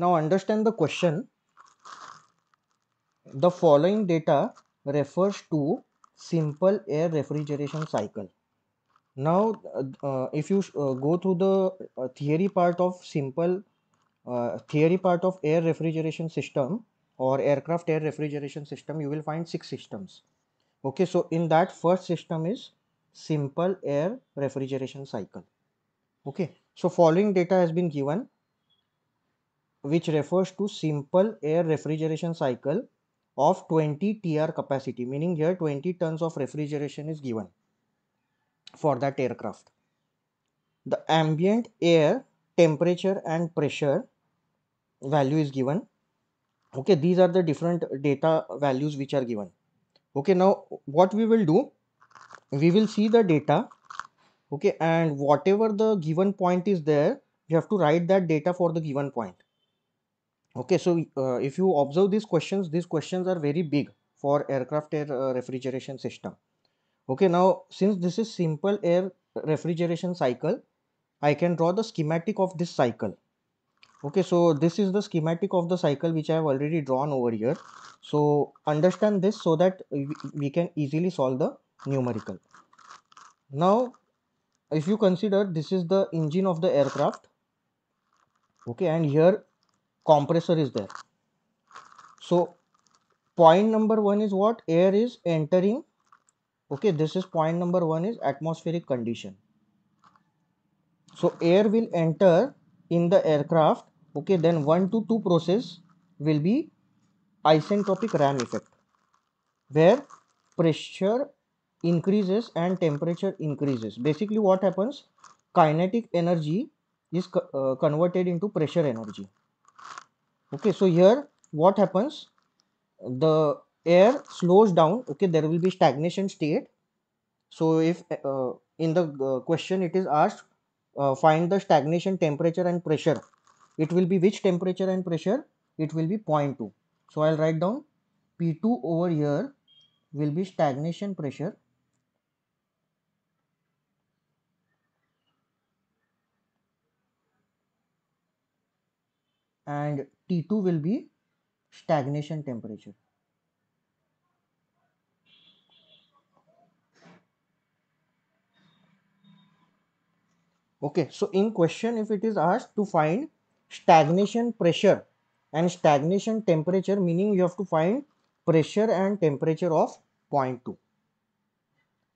Now understand the question. The following data refers to simple air refrigeration cycle. Now uh, if you uh, go through the uh, theory part of simple uh, theory part of air refrigeration system or aircraft air refrigeration system you will find six systems. Okay so in that first system is simple air refrigeration cycle. Okay so following data has been given which refers to simple air refrigeration cycle of 20 TR capacity meaning here 20 tons of refrigeration is given for that aircraft. The ambient air temperature and pressure value is given okay these are the different data values which are given okay now what we will do we will see the data okay and whatever the given point is there we have to write that data for the given point okay so uh, if you observe these questions these questions are very big for aircraft air uh, refrigeration system okay now since this is simple air refrigeration cycle i can draw the schematic of this cycle okay so this is the schematic of the cycle which i have already drawn over here so understand this so that we can easily solve the numerical now if you consider this is the engine of the aircraft okay and here compressor is there. So point number one is what air is entering. Okay, this is point number one is atmospheric condition. So air will enter in the aircraft. Okay, then one to two process will be isentropic ram effect where pressure increases and temperature increases. Basically what happens kinetic energy is uh, converted into pressure energy okay so here what happens the air slows down okay there will be stagnation state so if uh, in the uh, question it is asked uh, find the stagnation temperature and pressure it will be which temperature and pressure it will be 0.2 so i'll write down p2 over here will be stagnation pressure and T2 will be stagnation temperature. Okay, so in question if it is asked to find stagnation pressure and stagnation temperature meaning you have to find pressure and temperature of 0.2.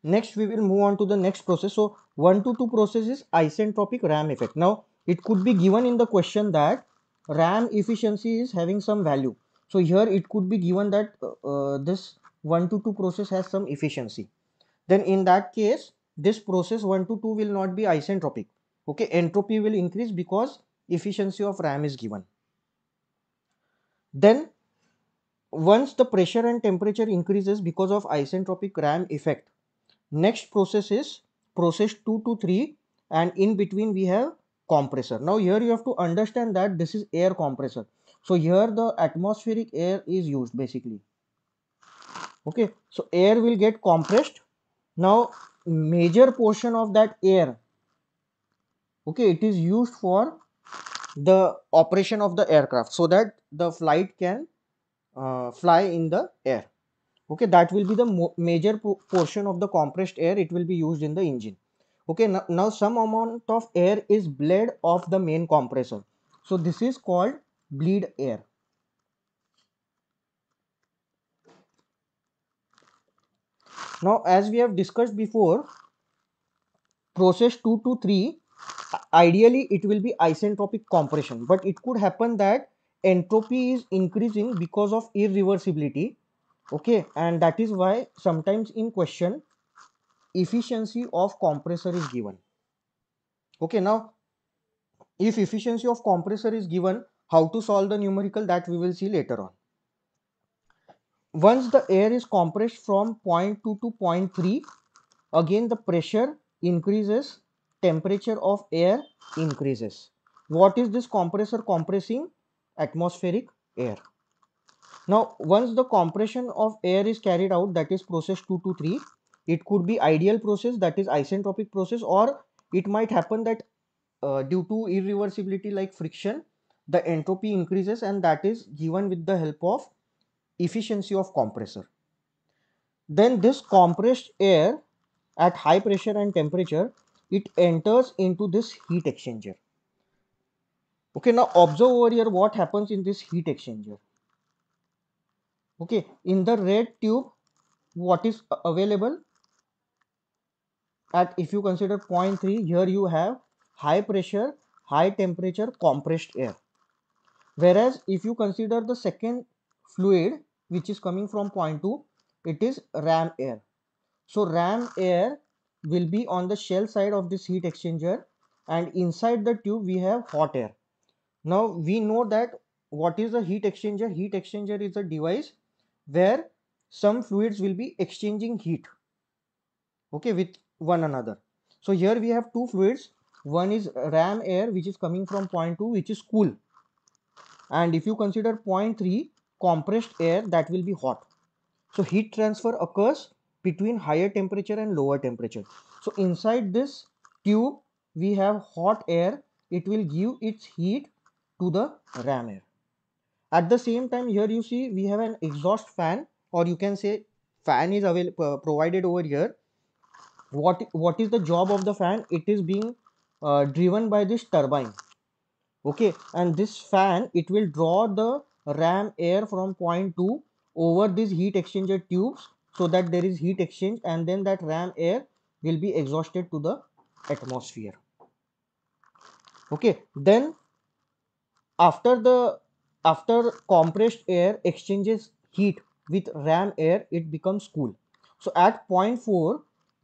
Next we will move on to the next process. So 1 to 2 process is isentropic ram effect. Now it could be given in the question that RAM efficiency is having some value. So here it could be given that uh, uh, this 1 to 2 process has some efficiency. Then in that case, this process 1 to 2 will not be isentropic. Okay, entropy will increase because efficiency of RAM is given. Then once the pressure and temperature increases because of isentropic RAM effect, next process is process 2 to 3 and in between we have compressor. Now here you have to understand that this is air compressor. So here the atmospheric air is used basically. Okay, so air will get compressed. Now major portion of that air, okay, it is used for the operation of the aircraft so that the flight can uh, fly in the air. Okay, that will be the major portion of the compressed air. It will be used in the engine okay now, now some amount of air is bled off the main compressor so this is called bleed air now as we have discussed before process 2 to 3 ideally it will be isentropic compression but it could happen that entropy is increasing because of irreversibility okay and that is why sometimes in question efficiency of compressor is given okay now if efficiency of compressor is given how to solve the numerical that we will see later on once the air is compressed from point 2 to point 3 again the pressure increases temperature of air increases what is this compressor compressing atmospheric air now once the compression of air is carried out that is process 2 to 3 it could be ideal process that is isentropic process or it might happen that uh, due to irreversibility like friction the entropy increases and that is given with the help of efficiency of compressor then this compressed air at high pressure and temperature it enters into this heat exchanger okay now observe over here what happens in this heat exchanger okay in the red tube what is available at if you consider point 0.3 here you have high pressure high temperature compressed air whereas if you consider the second fluid which is coming from point 2 it is ram air so ram air will be on the shell side of this heat exchanger and inside the tube we have hot air now we know that what is a heat exchanger heat exchanger is a device where some fluids will be exchanging heat okay with one another so here we have two fluids one is ram air which is coming from point 2 which is cool and if you consider point 3 compressed air that will be hot so heat transfer occurs between higher temperature and lower temperature so inside this tube we have hot air it will give its heat to the ram air at the same time here you see we have an exhaust fan or you can say fan is available uh, provided over here what what is the job of the fan it is being uh, driven by this turbine okay and this fan it will draw the ram air from point 2 over these heat exchanger tubes so that there is heat exchange and then that ram air will be exhausted to the atmosphere okay then after the after compressed air exchanges heat with ram air it becomes cool so at point 4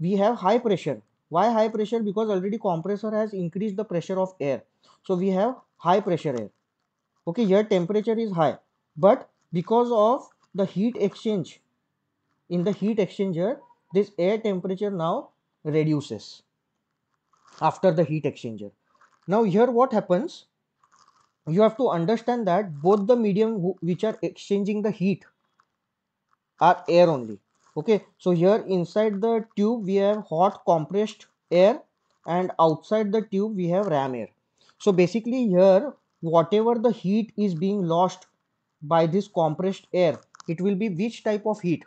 we have high pressure. Why high pressure? Because already compressor has increased the pressure of air. So we have high pressure air. Okay, here temperature is high. But because of the heat exchange, in the heat exchanger, this air temperature now reduces after the heat exchanger. Now here what happens? You have to understand that both the medium which are exchanging the heat are air only okay so here inside the tube we have hot compressed air and outside the tube we have ram air so basically here whatever the heat is being lost by this compressed air it will be which type of heat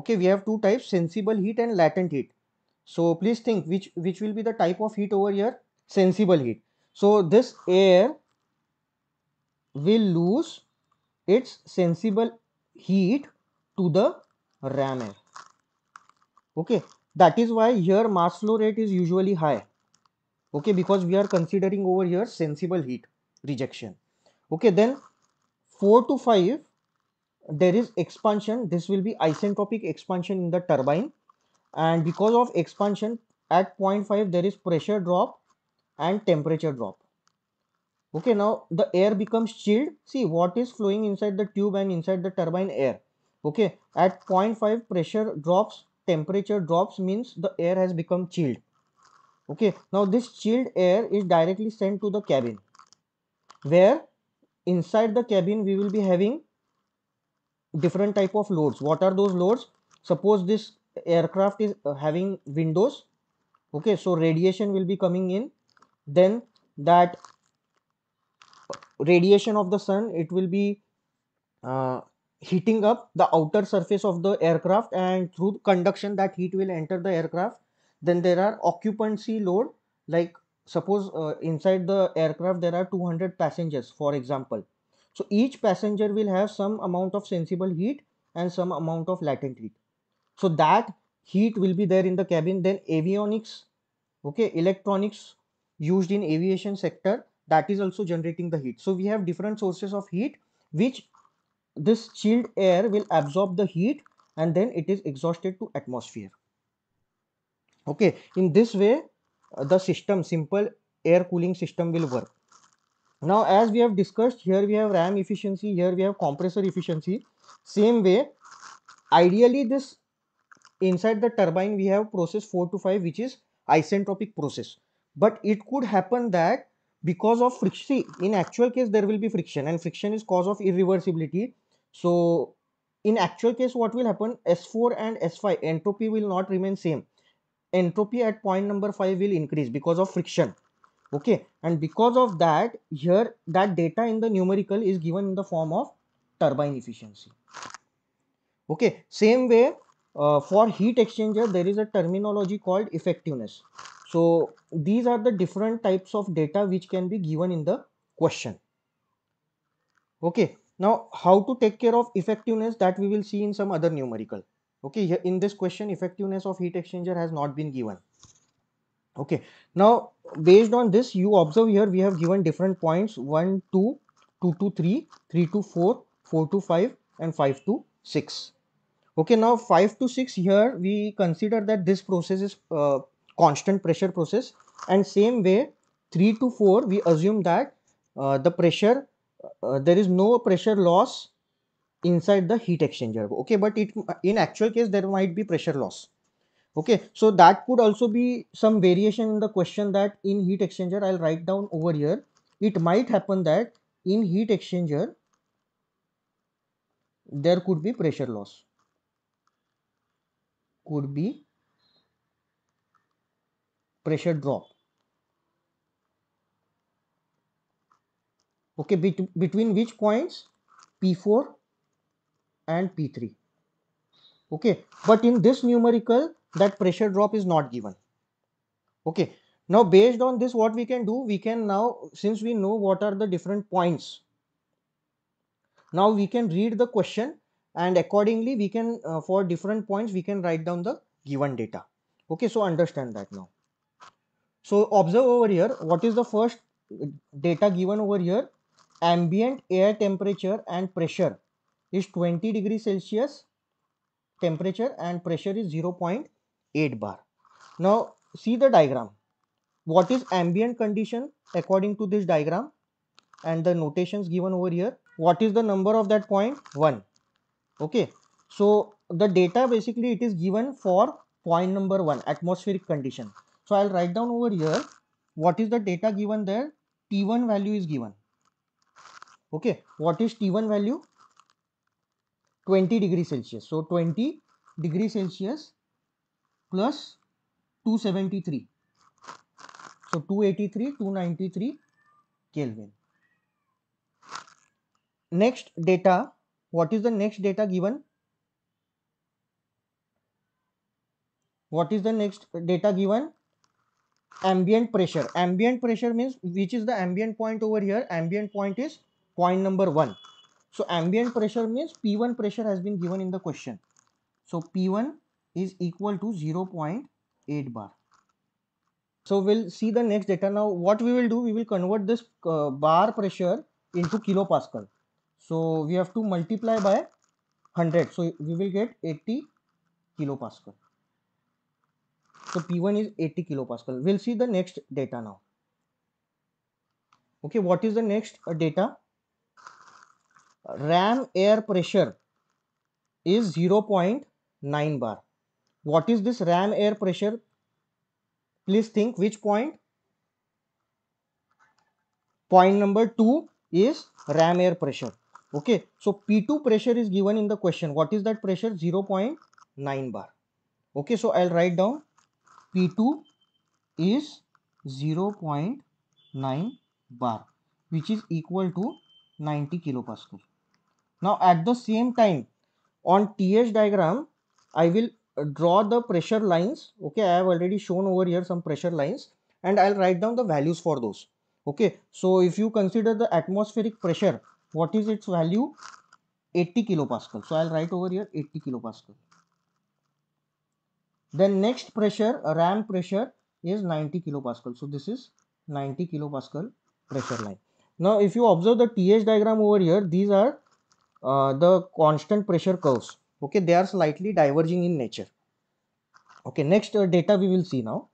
okay we have two types sensible heat and latent heat so please think which which will be the type of heat over here sensible heat so this air will lose its sensible heat to the RAM है. Okay, that is why here mass flow rate is usually high. Okay, because we are considering over here sensible heat rejection. Okay, then 4 to 5 there is expansion. This will be isentropic expansion in the turbine and because of expansion at 0.5 there is pressure drop and temperature drop okay now the air becomes chilled see what is flowing inside the tube and inside the turbine air okay at 0.5 pressure drops temperature drops means the air has become chilled okay now this chilled air is directly sent to the cabin where inside the cabin we will be having different type of loads what are those loads suppose this aircraft is uh, having windows okay so radiation will be coming in then that radiation of the sun it will be uh, heating up the outer surface of the aircraft and through conduction that heat will enter the aircraft then there are occupancy load like suppose uh, inside the aircraft there are 200 passengers for example so each passenger will have some amount of sensible heat and some amount of latent heat so that heat will be there in the cabin then avionics okay electronics used in aviation sector that is also generating the heat so we have different sources of heat which this chilled air will absorb the heat and then it is exhausted to atmosphere okay in this way uh, the system simple air cooling system will work now as we have discussed here we have ram efficiency here we have compressor efficiency same way ideally this inside the turbine we have process 4 to 5 which is isentropic process but it could happen that because of friction in actual case there will be friction and friction is cause of irreversibility so in actual case what will happen s4 and s5 entropy will not remain same entropy at point number 5 will increase because of friction okay and because of that here that data in the numerical is given in the form of turbine efficiency okay same way uh, for heat exchanger there is a terminology called effectiveness so these are the different types of data which can be given in the question okay now, how to take care of effectiveness that we will see in some other numerical. Okay, in this question, effectiveness of heat exchanger has not been given. Okay, now based on this, you observe here we have given different points 1 2, 2 to 3, 3 to 4, 4 to 5, and 5 to 6. Okay, now 5 to 6 here we consider that this process is uh, constant pressure process and same way 3 to 4 we assume that uh, the pressure uh, there is no pressure loss inside the heat exchanger okay but it in actual case there might be pressure loss okay so that could also be some variation in the question that in heat exchanger i'll write down over here it might happen that in heat exchanger there could be pressure loss could be pressure drop okay bet between which points p4 and p3 okay but in this numerical that pressure drop is not given okay now based on this what we can do we can now since we know what are the different points now we can read the question and accordingly we can uh, for different points we can write down the given data okay so understand that now so observe over here what is the first data given over here ambient air temperature and pressure is 20 degree Celsius temperature and pressure is 0.8 bar. Now see the diagram. What is ambient condition according to this diagram and the notations given over here. What is the number of that point? 1. Okay. So the data basically it is given for point number 1 atmospheric condition. So I'll write down over here what is the data given there T1 value is given okay what is t1 value 20 degree celsius so 20 degree celsius plus 273 so 283 293 kelvin next data what is the next data given what is the next data given ambient pressure ambient pressure means which is the ambient point over here ambient point is point number one. So ambient pressure means P1 pressure has been given in the question. So P1 is equal to 0.8 bar. So we'll see the next data now. What we will do, we will convert this uh, bar pressure into kilopascal. So we have to multiply by 100. So we will get 80 kilopascal. So P1 is 80 kilopascal. We'll see the next data now. Okay, what is the next uh, data? ram air pressure is 0.9 bar. What is this ram air pressure? Please think which point? Point number 2 is ram air pressure. Okay, so P2 pressure is given in the question. What is that pressure? 0.9 bar. Okay, so I'll write down P2 is 0.9 bar which is equal to 90 kilopascal. Now at the same time on TH diagram I will draw the pressure lines okay I have already shown over here some pressure lines and I'll write down the values for those okay so if you consider the atmospheric pressure what is its value 80 kilopascal so I'll write over here 80 kilopascal then next pressure ram pressure is 90 kilopascal so this is 90 kilopascal pressure line now if you observe the TH diagram over here these are uh, the constant pressure curves okay they are slightly diverging in nature okay next uh, data we will see now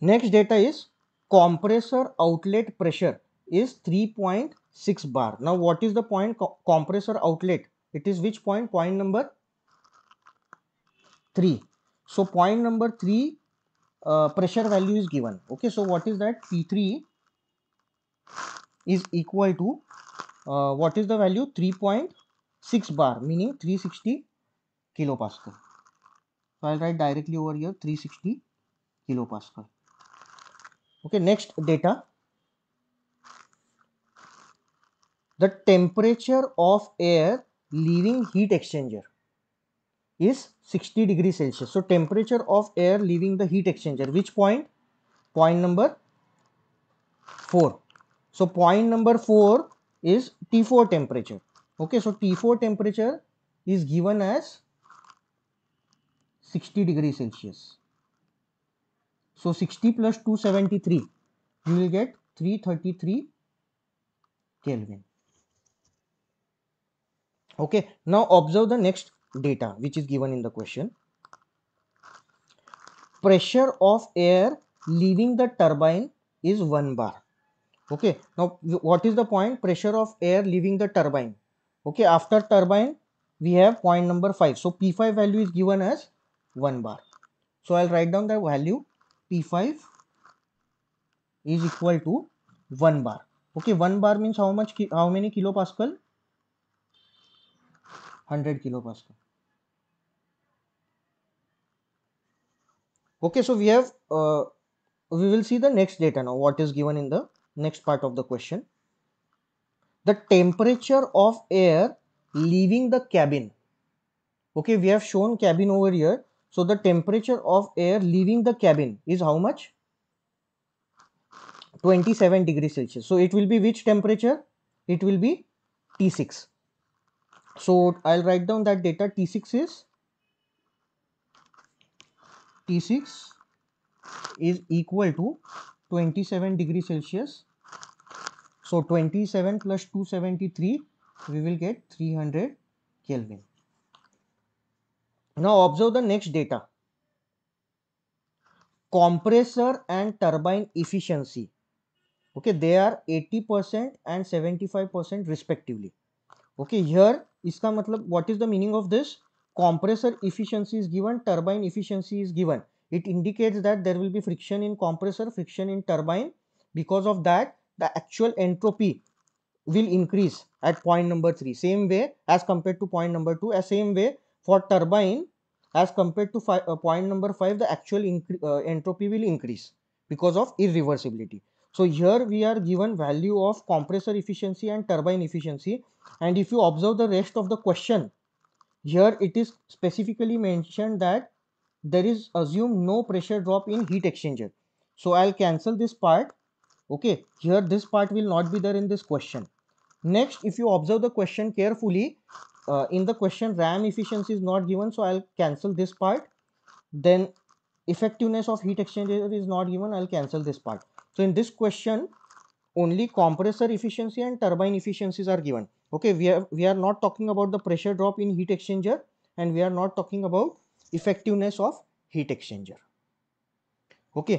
next data is compressor outlet pressure is 3.6 bar now what is the point Co compressor outlet it is which point point number 3 so point number 3 uh, pressure value is given okay so what is that p3 is equal to uh, what is the value 3.6 bar meaning 360 kilopascal so i'll write directly over here 360 kilopascal okay next data the temperature of air leaving heat exchanger is 60 degree celsius so temperature of air leaving the heat exchanger which point point number 4 so point number 4 is T4 temperature. Okay, so T4 temperature is given as 60 degree Celsius. So 60 plus 273, you will get 333 Kelvin. Okay, now observe the next data which is given in the question. Pressure of air leaving the turbine is 1 bar okay now what is the point pressure of air leaving the turbine okay after turbine we have point number 5 so p5 value is given as 1 bar so i'll write down the value p5 is equal to 1 bar okay 1 bar means how much how many kilopascal 100 kilopascal okay so we have uh, we will see the next data now what is given in the next part of the question the temperature of air leaving the cabin okay we have shown cabin over here so the temperature of air leaving the cabin is how much 27 degrees celsius so it will be which temperature it will be t6 so i'll write down that data t6 is t6 is equal to 27 degree Celsius. So 27 plus 273 we will get 300 Kelvin. Now observe the next data. Compressor and turbine efficiency. Okay, they are 80% and 75% respectively. Okay, here इसका मतलब what is the meaning of this? Compressor efficiency is given, turbine efficiency is given it indicates that there will be friction in compressor, friction in turbine. Because of that, the actual entropy will increase at point number 3. Same way as compared to point number 2, as same way for turbine as compared to uh, point number 5, the actual uh, entropy will increase because of irreversibility. So here we are given value of compressor efficiency and turbine efficiency and if you observe the rest of the question, here it is specifically mentioned that there is assume no pressure drop in heat exchanger so i'll cancel this part okay here this part will not be there in this question next if you observe the question carefully uh, in the question ram efficiency is not given so i'll cancel this part then effectiveness of heat exchanger is not given i'll cancel this part so in this question only compressor efficiency and turbine efficiencies are given okay we are we are not talking about the pressure drop in heat exchanger and we are not talking about effectiveness of heat exchanger okay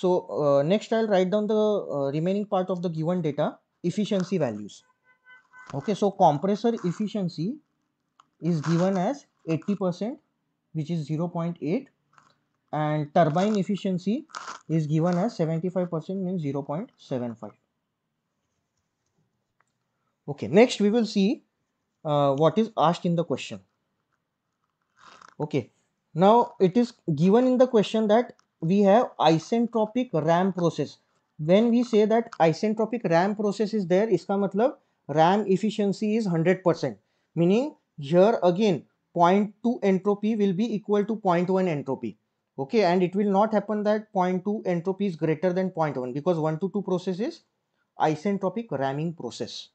so uh, next i'll write down the uh, remaining part of the given data efficiency values okay so compressor efficiency is given as 80 percent which is 0.8 and turbine efficiency is given as 75 percent means 0.75 okay next we will see uh, what is asked in the question okay now it is given in the question that we have isentropic RAM process. When we say that isentropic RAM process is there, iska matlab RAM efficiency is 100%. Meaning here again 0.2 entropy will be equal to 0.1 entropy. Okay, and it will not happen that 0.2 entropy is greater than 0.1 because 1 to 2 process is isentropic ramming process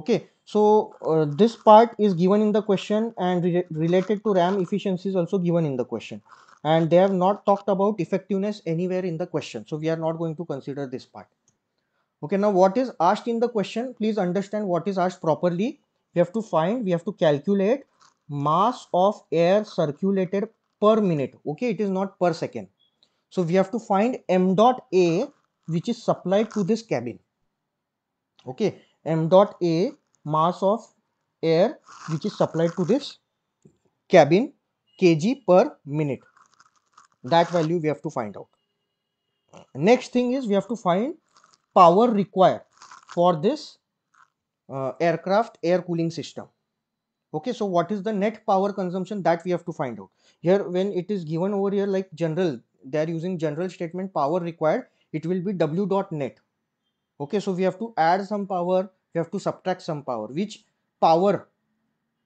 okay so uh, this part is given in the question and re related to ram efficiency is also given in the question and they have not talked about effectiveness anywhere in the question so we are not going to consider this part okay now what is asked in the question please understand what is asked properly we have to find we have to calculate mass of air circulated per minute okay it is not per second so we have to find m dot a which is supplied to this cabin okay m dot a mass of air which is supplied to this cabin kg per minute. That value we have to find out. Next thing is we have to find power required for this uh, aircraft air cooling system. Okay, so what is the net power consumption that we have to find out. Here when it is given over here like general, they are using general statement power required, it will be W dot net okay so we have to add some power we have to subtract some power which power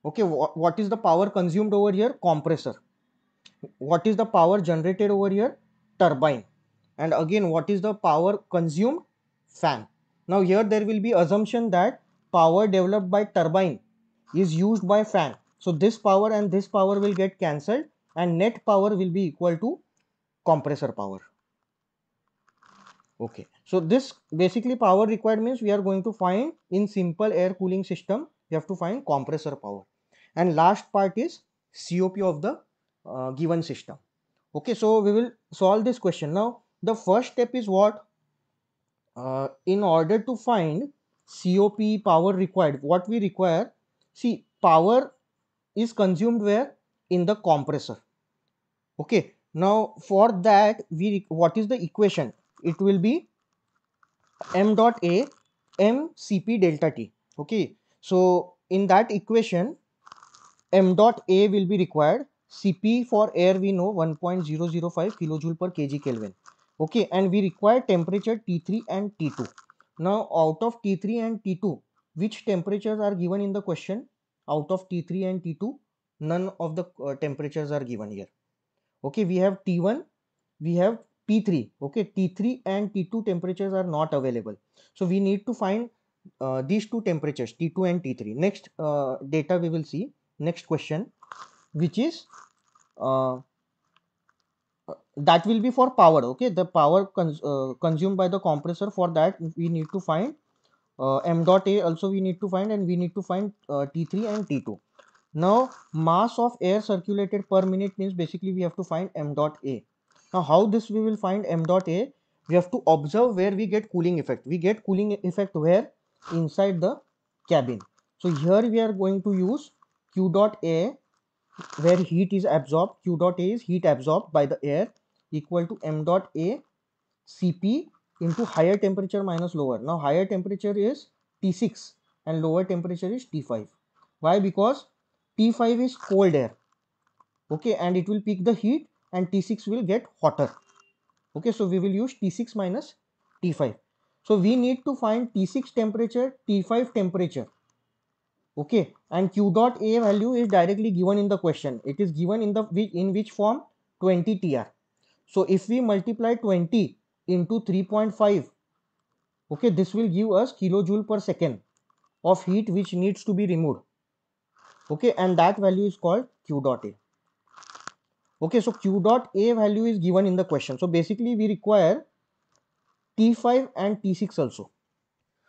okay wh what is the power consumed over here compressor what is the power generated over here turbine and again what is the power consumed fan now here there will be assumption that power developed by turbine is used by fan so this power and this power will get cancelled and net power will be equal to compressor power okay so this basically power required means we are going to find in simple air cooling system we have to find compressor power and last part is cop of the uh, given system okay so we will solve this question now the first step is what uh, in order to find cop power required what we require see power is consumed where in the compressor okay now for that we what is the equation it will be m dot a m cp delta t okay so in that equation m dot a will be required cp for air we know 1.005 kilojoule per kg kelvin okay and we require temperature t3 and t2 now out of t3 and t2 which temperatures are given in the question out of t3 and t2 none of the uh, temperatures are given here okay we have t1 we have T3 okay T3 and T2 temperatures are not available so we need to find uh, these two temperatures T2 and T3 next uh, data we will see next question which is uh, uh that will be for power okay the power cons uh, consumed by the compressor for that we need to find uh, m dot a also we need to find and we need to find T3 and T2 now mass of air circulated per minute means basically we have to find m dot a now how this we will find m dot A? We have to observe where we get cooling effect. We get cooling effect where? Inside the cabin. So here we are going to use Q dot A where heat is absorbed. Q dot A is heat absorbed by the air equal to m dot A Cp into higher temperature minus lower. Now higher temperature is T6 and lower temperature is T5. Why? Because T5 is cold air. Okay, and it will pick the heat and T6 will get hotter. Okay, so we will use T6 minus T5. So we need to find T6 temperature, T5 temperature. Okay, and Q dot A value is directly given in the question. It is given in the in which form 20 TR. So if we multiply 20 into 3.5, okay, this will give us kilojoule per second of heat which needs to be removed. Okay, and that value is called Q dot A okay so q dot a value is given in the question so basically we require t5 and t6 also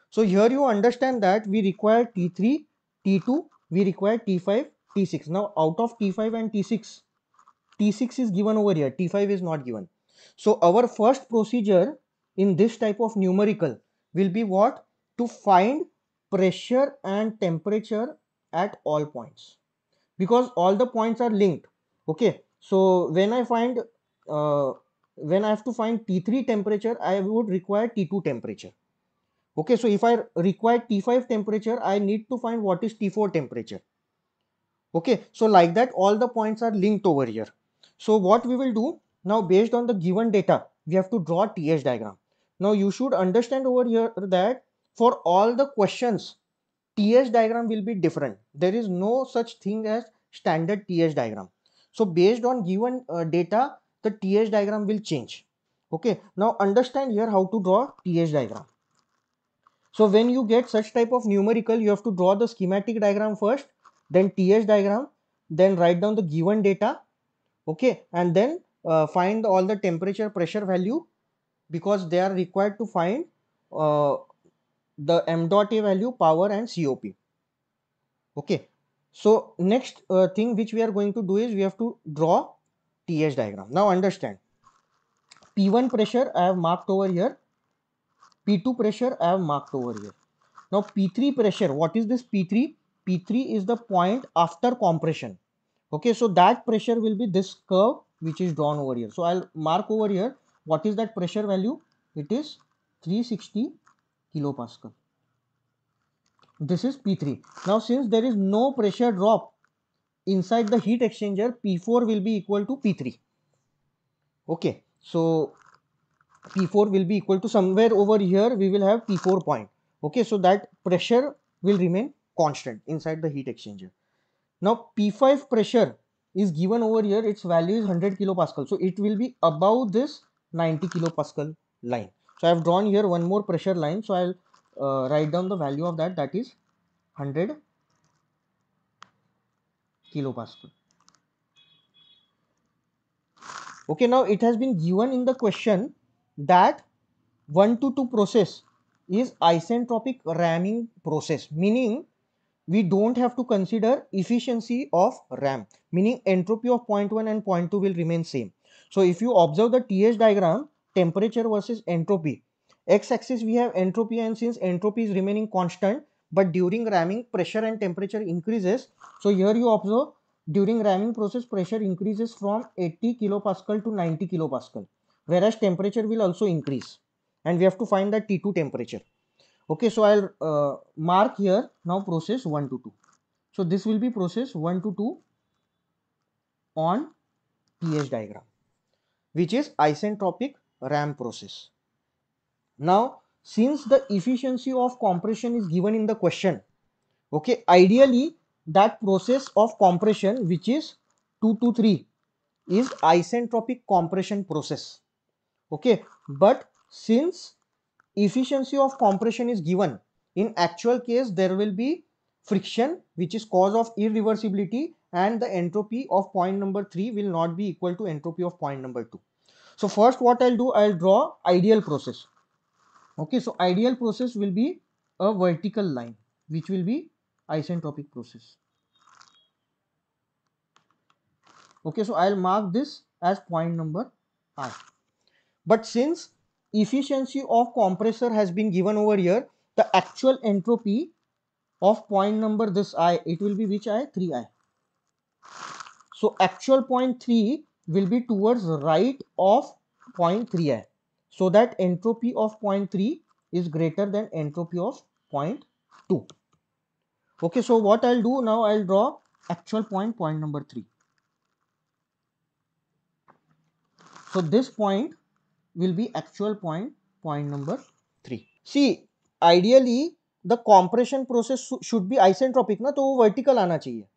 so here you understand that we require t3 t2 we require t5 t6 now out of t5 and t6 t6 is given over here t5 is not given so our first procedure in this type of numerical will be what to find pressure and temperature at all points because all the points are linked okay so when I find uh, when I have to find T3 temperature, I would require T2 temperature. Okay, so if I require T5 temperature, I need to find what is T4 temperature. Okay, so like that, all the points are linked over here. So what we will do now based on the given data, we have to draw TH diagram. Now you should understand over here that for all the questions, TH diagram will be different. There is no such thing as standard TH diagram. So based on given uh, data, the TH diagram will change. Okay. Now understand here how to draw TH diagram. So when you get such type of numerical, you have to draw the schematic diagram first, then TH diagram, then write down the given data. Okay. And then uh, find all the temperature pressure value because they are required to find uh, the m dot a value power and cop okay so next uh, thing which we are going to do is we have to draw TH diagram. Now understand P1 pressure I have marked over here. P2 pressure I have marked over here. Now P3 pressure what is this P3? P3 is the point after compression. Okay so that pressure will be this curve which is drawn over here. So I'll mark over here what is that pressure value? It is 360 kilopascal. This is P3. Now since there is no pressure drop inside the heat exchanger, P4 will be equal to P3. Okay, so P4 will be equal to somewhere over here we will have P4 point. Okay, so that pressure will remain constant inside the heat exchanger. Now P5 pressure is given over here its value is 100 kilopascal so it will be above this 90 kilopascal line so i have drawn here one more pressure line so i'll uh, write down the value of that that is 100 kilopascal okay now it has been given in the question that 1 to 2 process is isentropic ramming process meaning we don't have to consider efficiency of ram meaning entropy of 0.1 and 0.2 will remain same so if you observe the th diagram temperature versus entropy x-axis we have entropy and since entropy is remaining constant but during ramming pressure and temperature increases so here you observe during ramming process pressure increases from 80 kilopascal to 90 kilopascal whereas temperature will also increase and we have to find the T2 temperature okay so I'll uh, mark here now process 1 to 2 so this will be process 1 to 2 on pH diagram which is isentropic RAM process now, since the efficiency of compression is given in the question, okay, ideally that process of compression which is 2 to 3 is isentropic compression process, okay. But since efficiency of compression is given, in actual case there will be friction which is cause of irreversibility and the entropy of point number 3 will not be equal to entropy of point number 2. So first what I'll do, I'll draw ideal process okay so ideal process will be a vertical line which will be isentropic process okay so i'll mark this as point number i but since efficiency of compressor has been given over here the actual entropy of point number this i it will be which i 3i so actual point 3 will be towards right of point 3i so that entropy of 0.3 is greater than entropy of 0.2. Okay, so what I'll do now, I'll draw actual point, point number 3. So this point will be actual point, point number 3. See, ideally the compression process should be isentropic, na, to vertical aana chahiye.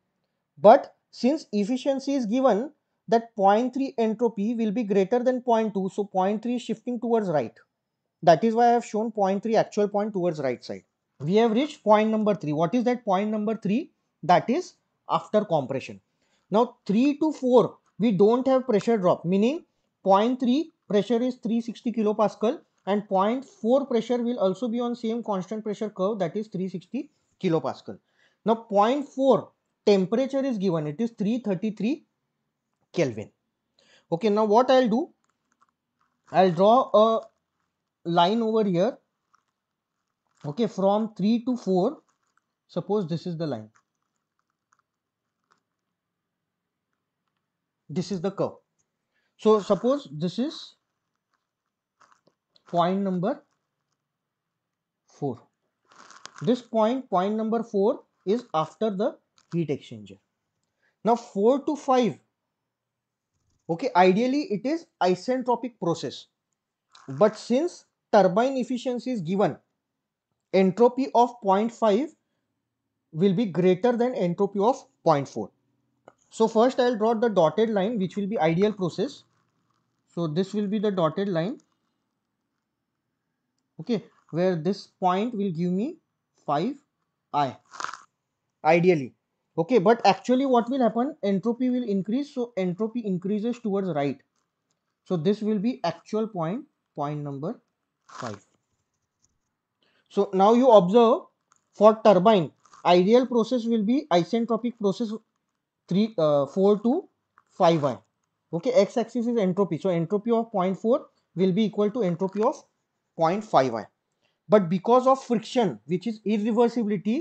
But since efficiency is given, that 0.3 entropy will be greater than 0.2 so 0.3 shifting towards right that is why I have shown 0.3 actual point towards right side we have reached point number 3 what is that point number 3 that is after compression now 3 to 4 we don't have pressure drop meaning 0.3 pressure is 360 kilopascal and 0.4 pressure will also be on same constant pressure curve that is 360 kilopascal. Now 0.4 temperature is given it is 333 Kelvin. Okay, now what I'll do, I'll draw a line over here. Okay, from 3 to 4, suppose this is the line. This is the curve. So suppose this is point number 4. This point, point number 4 is after the heat exchanger. Now 4 to 5 okay ideally it is isentropic process but since turbine efficiency is given entropy of 0.5 will be greater than entropy of 0.4 so first i'll draw the dotted line which will be ideal process so this will be the dotted line okay where this point will give me 5i ideally okay but actually what will happen entropy will increase so entropy increases towards right so this will be actual point point number 5 so now you observe for turbine ideal process will be isentropic process 3 uh, 4 to 5y okay x axis is entropy so entropy of 0.4 will be equal to entropy of 0.5y but because of friction which is irreversibility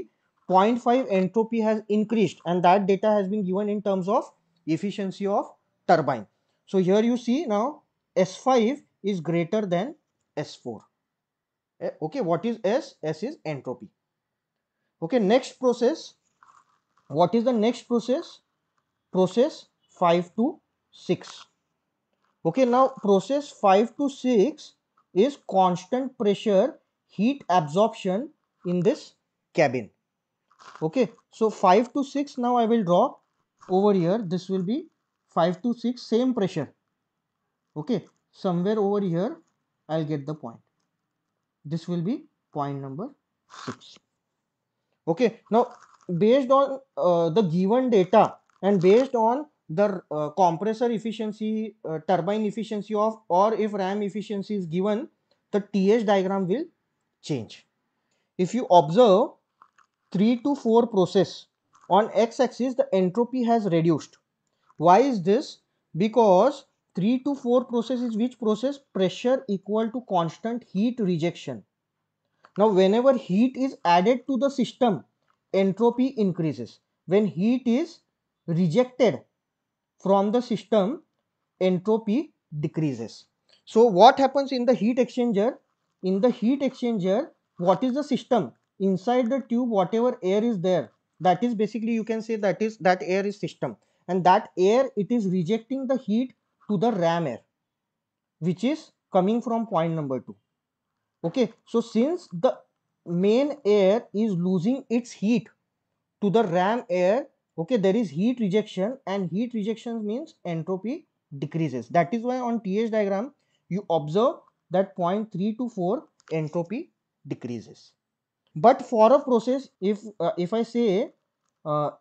0.5 entropy has increased and that data has been given in terms of efficiency of turbine. So here you see now S5 is greater than S4. Eh, okay, what is S? S is entropy. Okay, next process. What is the next process? Process 5 to 6. Okay, now process 5 to 6 is constant pressure heat absorption in this cabin okay so 5 to 6 now I will draw over here this will be 5 to 6 same pressure okay somewhere over here I'll get the point this will be point number 6 okay now based on uh, the given data and based on the uh, compressor efficiency uh, turbine efficiency of or if ram efficiency is given the th diagram will change if you observe 3 to 4 process on x-axis the entropy has reduced. Why is this? Because 3 to 4 process is which process? Pressure equal to constant heat rejection. Now whenever heat is added to the system, entropy increases. When heat is rejected from the system, entropy decreases. So what happens in the heat exchanger? In the heat exchanger, what is the system? inside the tube whatever air is there that is basically you can say that is that air is system and that air it is rejecting the heat to the ram air which is coming from point number 2 okay so since the main air is losing its heat to the ram air okay there is heat rejection and heat rejection means entropy decreases that is why on th diagram you observe that point 3 to 4 entropy decreases but for a process if uh, if i say uh,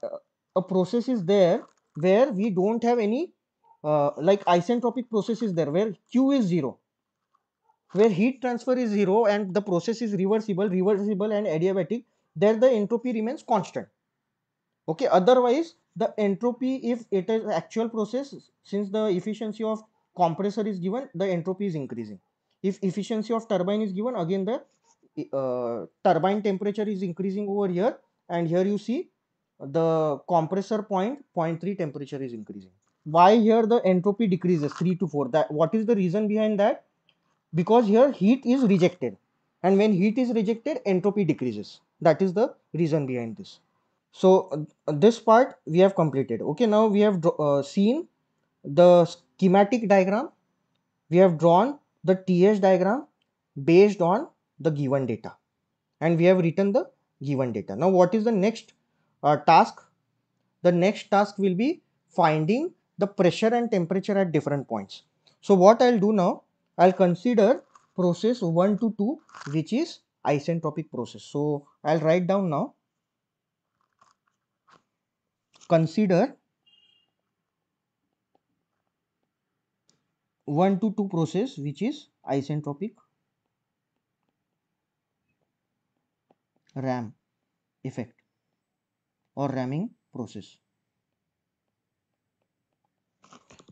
a process is there where we don't have any uh, like isentropic process is there where q is zero where heat transfer is zero and the process is reversible reversible and adiabatic there the entropy remains constant okay otherwise the entropy if it is actual process since the efficiency of compressor is given the entropy is increasing if efficiency of turbine is given again the uh, turbine temperature is increasing over here and here you see the compressor point 0.3 temperature is increasing why here the entropy decreases 3 to 4 that what is the reason behind that because here heat is rejected and when heat is rejected entropy decreases that is the reason behind this so uh, this part we have completed okay now we have uh, seen the schematic diagram we have drawn the th diagram based on the given data and we have written the given data. Now what is the next uh, task? The next task will be finding the pressure and temperature at different points. So what I'll do now, I'll consider process 1 to 2 which is isentropic process. So I'll write down now, consider 1 to 2 process which is isentropic ram effect or ramming process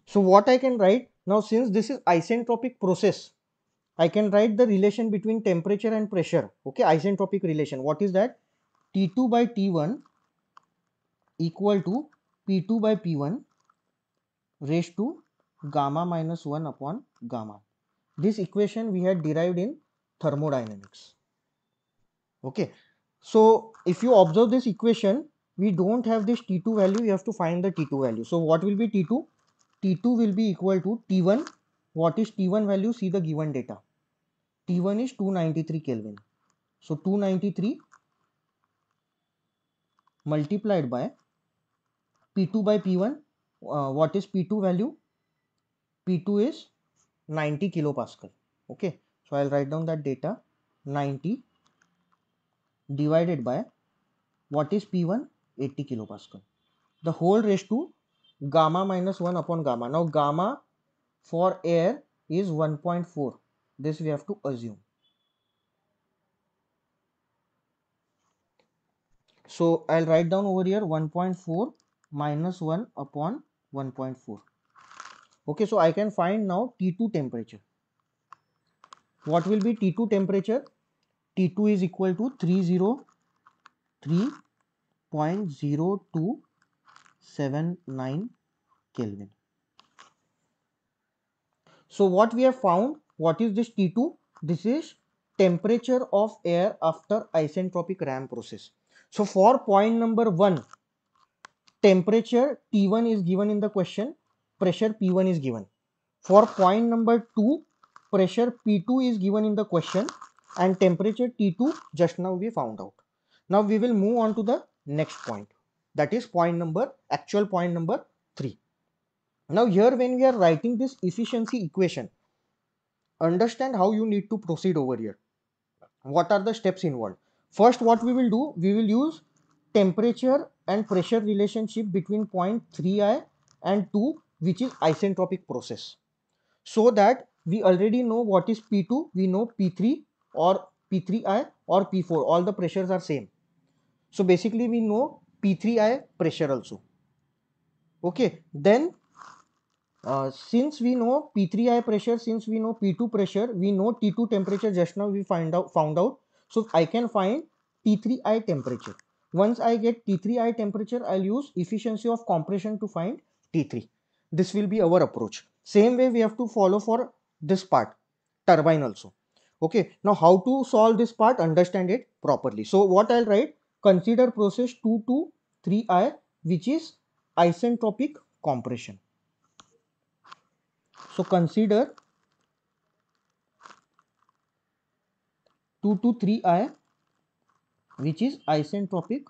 so what i can write now since this is isentropic process i can write the relation between temperature and pressure okay isentropic relation what is that t2 by t1 equal to p2 by p1 raised to gamma minus 1 upon gamma. This equation we had derived in thermodynamics. Okay. So if you observe this equation, we don't have this T2 value, We have to find the T2 value. So what will be T2? T2 will be equal to T1. What is T1 value? See the given data. T1 is 293 Kelvin. So 293 multiplied by P2 by P1. Uh, what is P2 value? P2 is 90 kilopascal. Okay. So I'll write down that data 90 divided by what is P1 80 kilopascal the whole raised to gamma minus 1 upon gamma now gamma for air is 1.4 this we have to assume so I'll write down over here 1.4 minus 1 upon 1.4 okay so I can find now T2 temperature what will be T2 temperature T2 is equal to 303.0279 Kelvin. So what we have found, what is this T2? This is temperature of air after isentropic ram process. So for point number 1, temperature T1 is given in the question, pressure P1 is given. For point number 2, pressure P2 is given in the question, and temperature T2 just now we found out. Now we will move on to the next point that is point number actual point number 3. Now here when we are writing this efficiency equation understand how you need to proceed over here. What are the steps involved? First what we will do we will use temperature and pressure relationship between point 3i and 2 which is isentropic process so that we already know what is P2 we know P3 or P3I or P4 all the pressures are same. So basically we know P3I pressure also. Okay then uh, since we know P3I pressure since we know P2 pressure we know T2 temperature just now we find out found out. So I can find T3I temperature. Once I get T3I temperature I'll use efficiency of compression to find T3. This will be our approach. Same way we have to follow for this part turbine also okay now how to solve this part understand it properly so what i'll write consider process 2 to 3i which is isentropic compression so consider 2 to 3i which is isentropic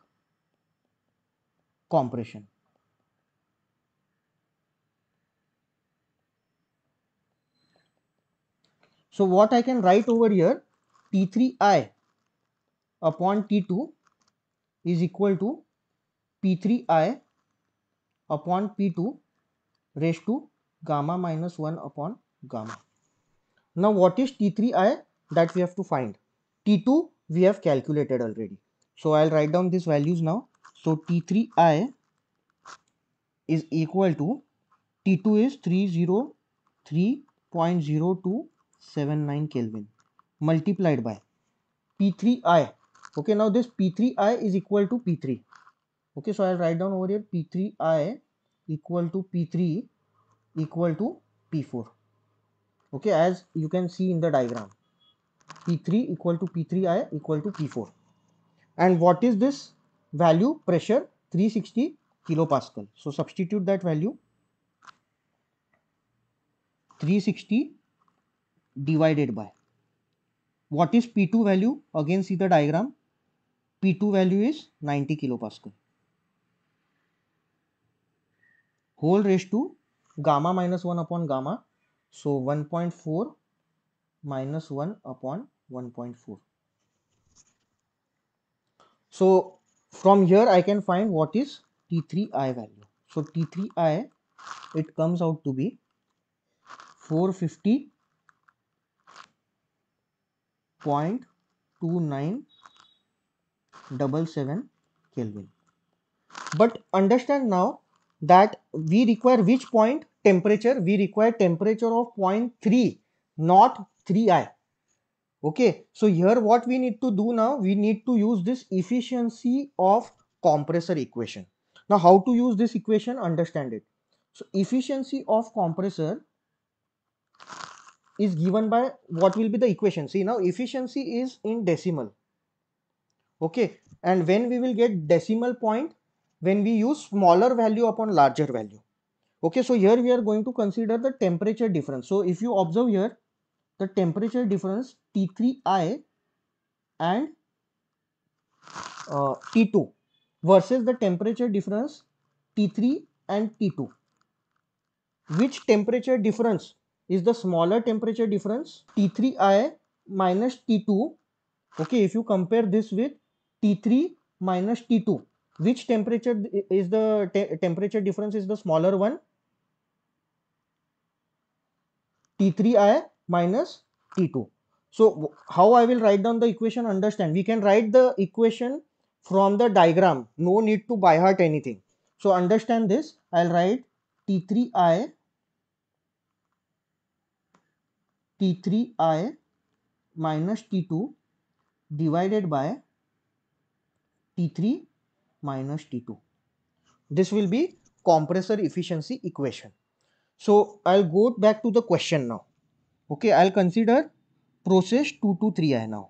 compression So what I can write over here T3i upon T2 is equal to P3i upon P2 raised to gamma minus 1 upon gamma. Now what is T3i that we have to find? T2 we have calculated already. So I'll write down these values now. So T3i is equal to T2 is 303.02 79 Kelvin multiplied by P3I. Okay, now this P3I is equal to P3. Okay, so I'll write down over here P3I equal to P3 equal to P4. Okay, as you can see in the diagram. P3 equal to P3I equal to P4. And what is this value pressure 360 kilopascal. So substitute that value 360 divided by. What is P2 value? Again see the diagram. P2 value is 90 kilopascal. Whole raised to gamma minus 1 upon gamma. So 1.4 minus 1 upon 1.4. So from here I can find what is T3i value. So T3i it comes out to be 450 point two nine double seven Kelvin. But understand now that we require which point temperature? We require temperature of 0.3 not 3i. Okay, so here what we need to do now, we need to use this efficiency of compressor equation. Now how to use this equation? Understand it. So efficiency of compressor is given by what will be the equation. See now efficiency is in decimal. Okay. And when we will get decimal point when we use smaller value upon larger value. Okay. So here we are going to consider the temperature difference. So if you observe here the temperature difference T3I and uh, T2 versus the temperature difference T3 and T2. Which temperature difference is the smaller temperature difference T3I minus T2 okay if you compare this with T3 minus T2 which temperature is the te temperature difference is the smaller one T3I minus T2 so how I will write down the equation understand we can write the equation from the diagram no need to by heart anything so understand this I'll write T3I T3i minus T2 divided by T3 minus T2. This will be compressor efficiency equation. So I'll go back to the question now. Okay, I'll consider process 2 to 3i now.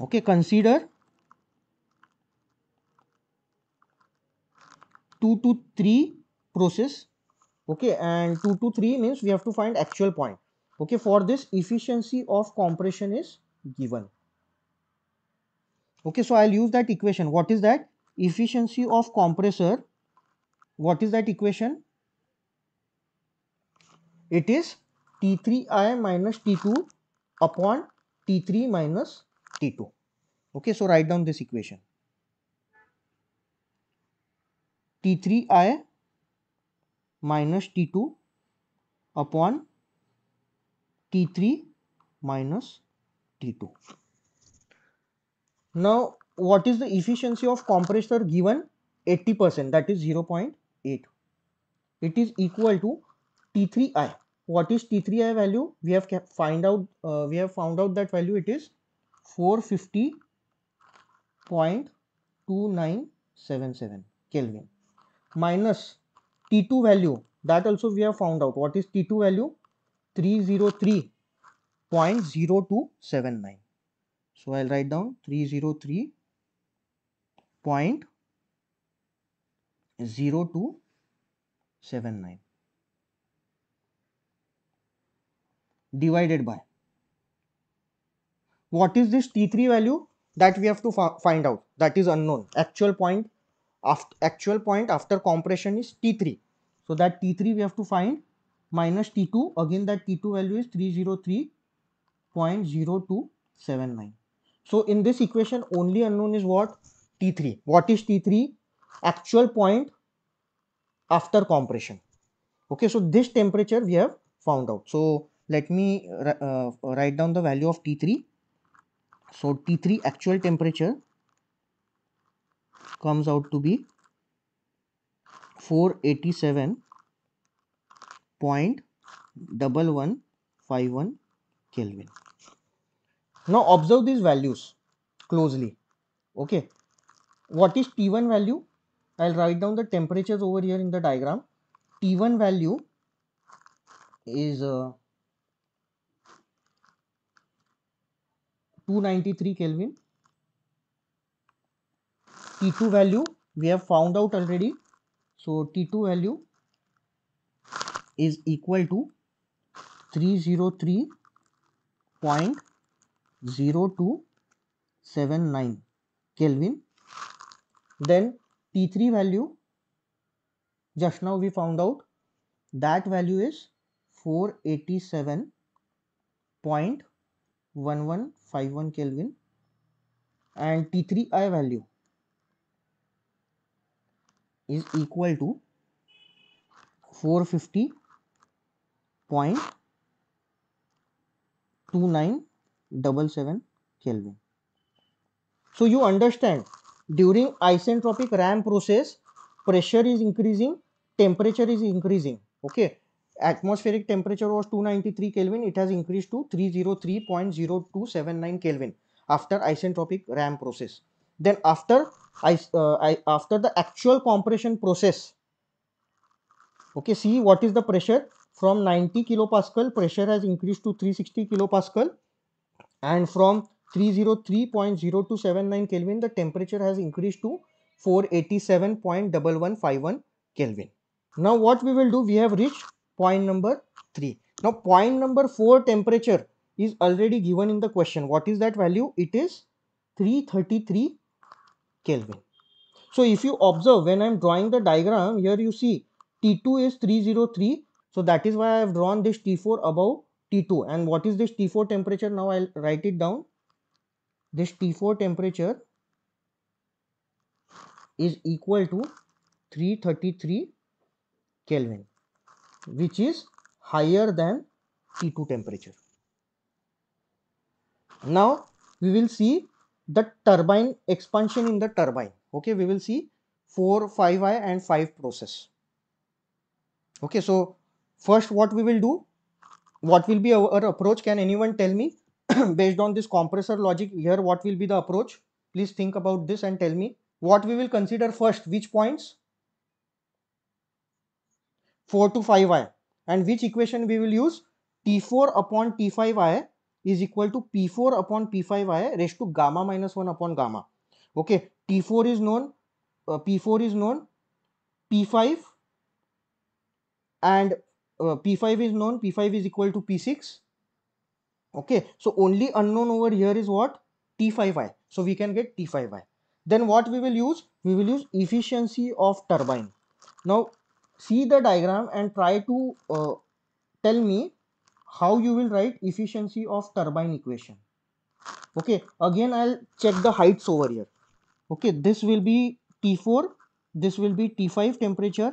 Okay, consider 2 to 3 process okay and 2 to 3 means we have to find actual point okay for this efficiency of compression is given okay so i'll use that equation what is that efficiency of compressor what is that equation it is t3i minus t2 upon t3 minus t2 okay so write down this equation t3i minus t2 upon t3 minus t2. Now what is the efficiency of compressor given 80% that is 0.8 it is equal to t3i what is t3i value we have find out uh, we have found out that value it is 450.2977 kelvin minus t2 value that also we have found out what is t2 value 303.0279 so i'll write down 303.0279 divided by what is this t3 value that we have to find out that is unknown actual point after actual point after compression is T3. So that T3 we have to find minus T2 again that T2 value is 303.0279. So in this equation only unknown is what T3. What is T3? Actual point after compression. Okay, so this temperature we have found out. So let me uh, uh write down the value of T3. So T3 actual temperature comes out to be 487.1151 Kelvin. Now observe these values closely. Okay. What is T1 value? I'll write down the temperatures over here in the diagram. T1 value is uh, 293 Kelvin t2 value we have found out already so t2 value is equal to 303.0279 kelvin then t3 value just now we found out that value is 487.1151 kelvin and t3i value is equal to 450.2977 Kelvin. So you understand during isentropic RAM process pressure is increasing temperature is increasing okay atmospheric temperature was 293 Kelvin it has increased to 303.0279 Kelvin after isentropic RAM process then after I, uh, I after the actual compression process okay see what is the pressure from 90 kilopascal pressure has increased to 360 kilopascal and from 303.0279 kelvin the temperature has increased to 487.1151 kelvin now what we will do we have reached point number 3 now point number 4 temperature is already given in the question what is that value it is 333 Kelvin. So if you observe when I'm drawing the diagram here you see T2 is 303 so that is why I have drawn this T4 above T2 and what is this T4 temperature now I'll write it down this T4 temperature is equal to 333 Kelvin which is higher than T2 temperature. Now we will see the turbine expansion in the turbine okay we will see 4 5i and 5 process okay so first what we will do what will be our approach can anyone tell me based on this compressor logic here what will be the approach please think about this and tell me what we will consider first which points 4 to 5i and which equation we will use t4 upon t5i is equal to P4 upon P5i raised to gamma minus 1 upon gamma. Okay, T4 is known, uh, P4 is known, P5 and uh, P5 is known, P5 is equal to P6. Okay, so only unknown over here is what? T5i. So we can get T5i. Then what we will use? We will use efficiency of turbine. Now see the diagram and try to uh, tell me how you will write efficiency of turbine equation okay again i'll check the heights over here okay this will be t4 this will be t5 temperature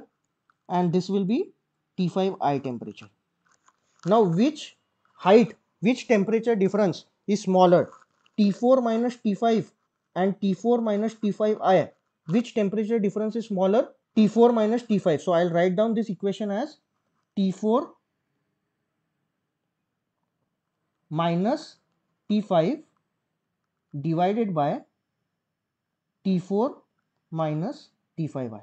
and this will be t5i temperature now which height which temperature difference is smaller T4 minus T5 and T4 minus T5i which temperature difference is smaller T4 minus T5 so I'll write down this equation as T4 minus T5 divided by T4 minus T5i.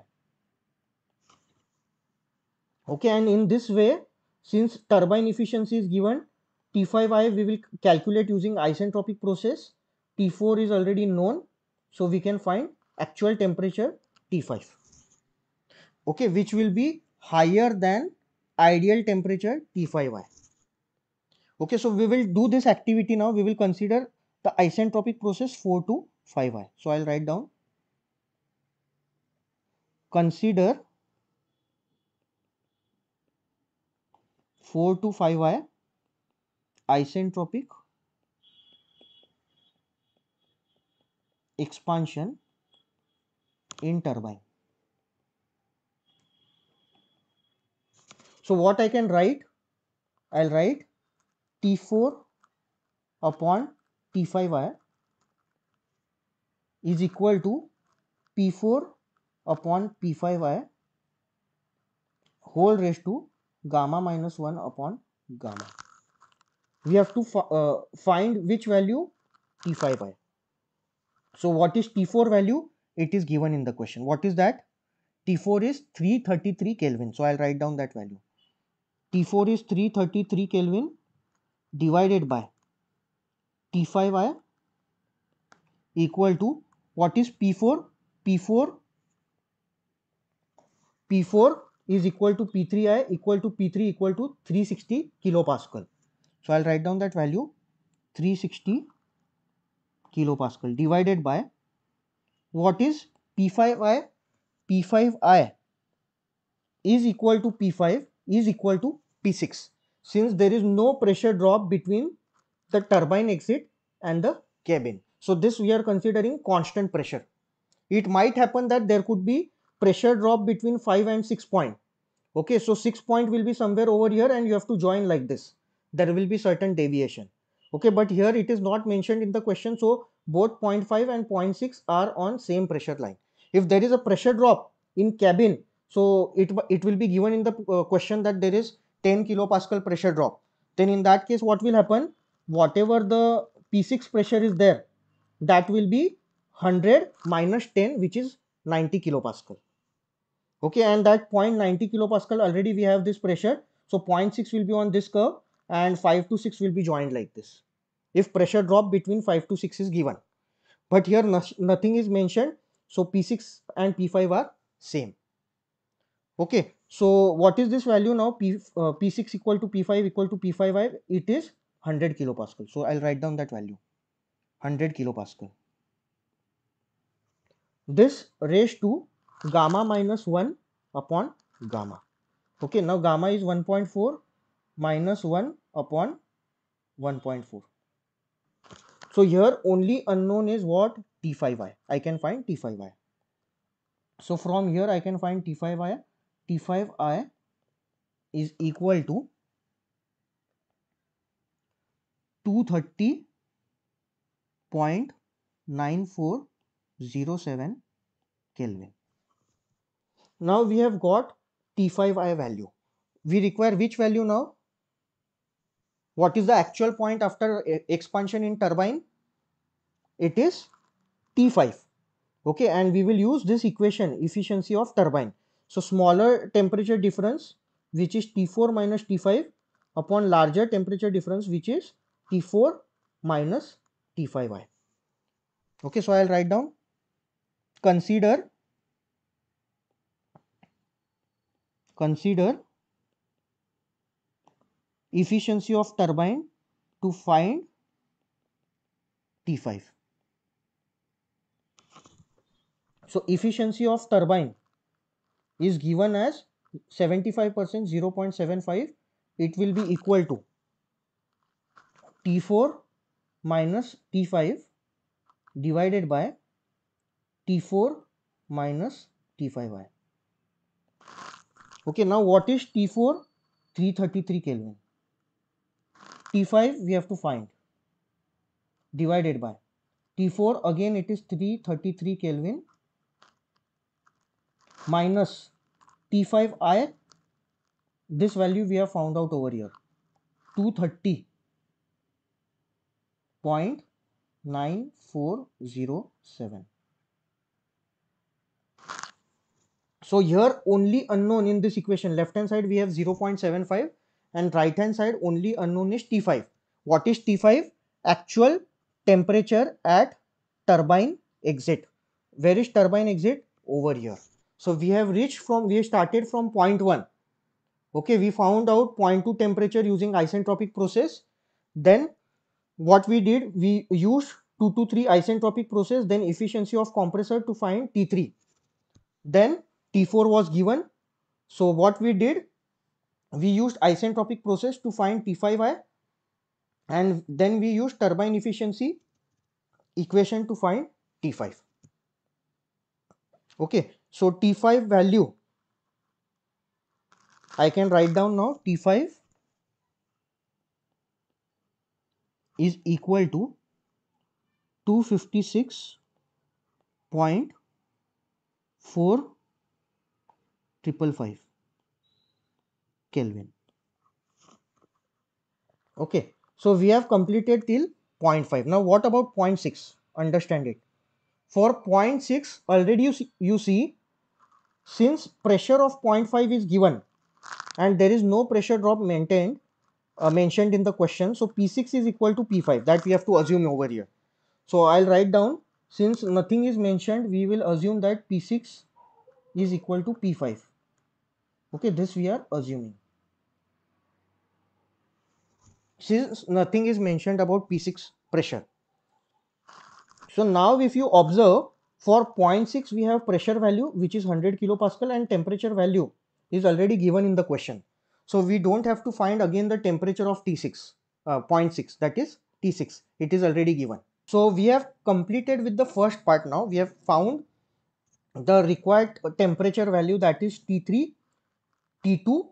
Okay, and in this way, since turbine efficiency is given, T5i we will calculate using isentropic process. T4 is already known, so we can find actual temperature T5. Okay, which will be higher than ideal temperature T5i. Okay, so we will do this activity now. We will consider the isentropic process 4 to 5i. So I'll write down. Consider 4 to 5i isentropic expansion in turbine. So what I can write? I'll write T4 upon T5i is equal to P4 upon P5i whole raised to gamma minus 1 upon gamma. We have to uh, find which value T5i. So what is T4 value? It is given in the question. What is that? T4 is 333 Kelvin. So I'll write down that value. T4 is 333 Kelvin divided by T5i equal to what is P4? P4 P4 is equal to P3i equal to P3 equal to 360 kilopascal. So I'll write down that value 360 kilopascal divided by what is P5i? P5i is equal to P5 is equal to P6 since there is no pressure drop between the turbine exit and the cabin. So this we are considering constant pressure. It might happen that there could be pressure drop between 5 and 6 point. Okay, so 6 point will be somewhere over here and you have to join like this. There will be certain deviation. Okay, but here it is not mentioned in the question. So both 0.5 and 0.6 are on same pressure line. If there is a pressure drop in cabin, so it, it will be given in the uh, question that there is 10 kilopascal pressure drop then in that case what will happen whatever the P6 pressure is there that will be 100 minus 10 which is 90 kilopascal okay and that 0.90 kilopascal already we have this pressure so 0.6 will be on this curve and 5 to 6 will be joined like this if pressure drop between 5 to 6 is given but here nothing is mentioned so P6 and P5 are same okay so what is this value now? P, uh, P6 equal to P5 equal to P5i, is 100 kilopascal. So I'll write down that value, 100 kilopascal. This raised to gamma minus 1 upon gamma. Okay, now gamma is 1.4 minus 1 upon 1.4. So here only unknown is what t 5 y. I can find t 5 y. So from here I can find t 5 y. T5i is equal to 230.9407 Kelvin. Now we have got T5i value. We require which value now? What is the actual point after expansion in turbine? It is T5. Okay, and we will use this equation efficiency of turbine. So smaller temperature difference which is T4 minus T5 upon larger temperature difference which is T4 minus T5i. Okay, so I will write down consider consider efficiency of turbine to find T5. So efficiency of turbine is given as 75 percent 0.75 it will be equal to T4 minus T5 divided by T4 minus T5i. Okay, now what is T4? 333 Kelvin. T5 we have to find divided by T4 again it is 333 Kelvin minus T5I this value we have found out over here 230.9407 so here only unknown in this equation left hand side we have 0.75 and right hand side only unknown is T5 what is T5 actual temperature at turbine exit where is turbine exit over here so we have reached from, we started from point 0.1. Okay, we found out point 0.2 temperature using isentropic process. Then what we did, we used 2 to 3 isentropic process, then efficiency of compressor to find T3. Then T4 was given. So what we did, we used isentropic process to find T5i and then we used turbine efficiency equation to find T5. Okay, so T5 value, I can write down now T5 is equal to 256.4 triple five Kelvin. Okay, so we have completed till 0.5. Now what about 0.6? Understand it. For 0.6 already you see, you see since pressure of 0.5 is given and there is no pressure drop maintained uh, mentioned in the question. So P6 is equal to P5 that we have to assume over here. So I'll write down since nothing is mentioned we will assume that P6 is equal to P5. Okay this we are assuming. Since nothing is mentioned about P6 pressure. So now if you observe for 0.6 we have pressure value which is 100 kilopascal and temperature value is already given in the question. So we don't have to find again the temperature of T6, uh, 0.6 that is T6 it is already given. So we have completed with the first part now we have found the required temperature value that is T3, T2,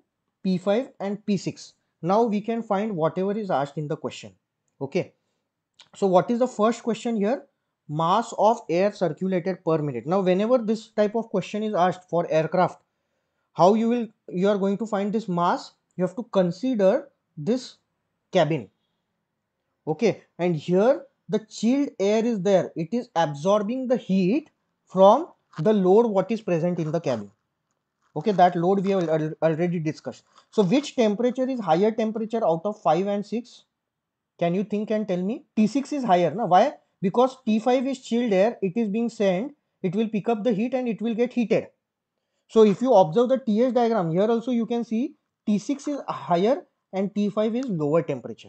P5 and P6. Now we can find whatever is asked in the question. Okay. So what is the first question here? mass of air circulated per minute now whenever this type of question is asked for aircraft how you will you are going to find this mass you have to consider this cabin okay and here the chilled air is there it is absorbing the heat from the load what is present in the cabin okay that load we have already discussed so which temperature is higher temperature out of 5 and 6 can you think and tell me t6 is higher now why because T5 is chilled air, it is being sent, it will pick up the heat and it will get heated. So if you observe the TH diagram, here also you can see T6 is higher and T5 is lower temperature.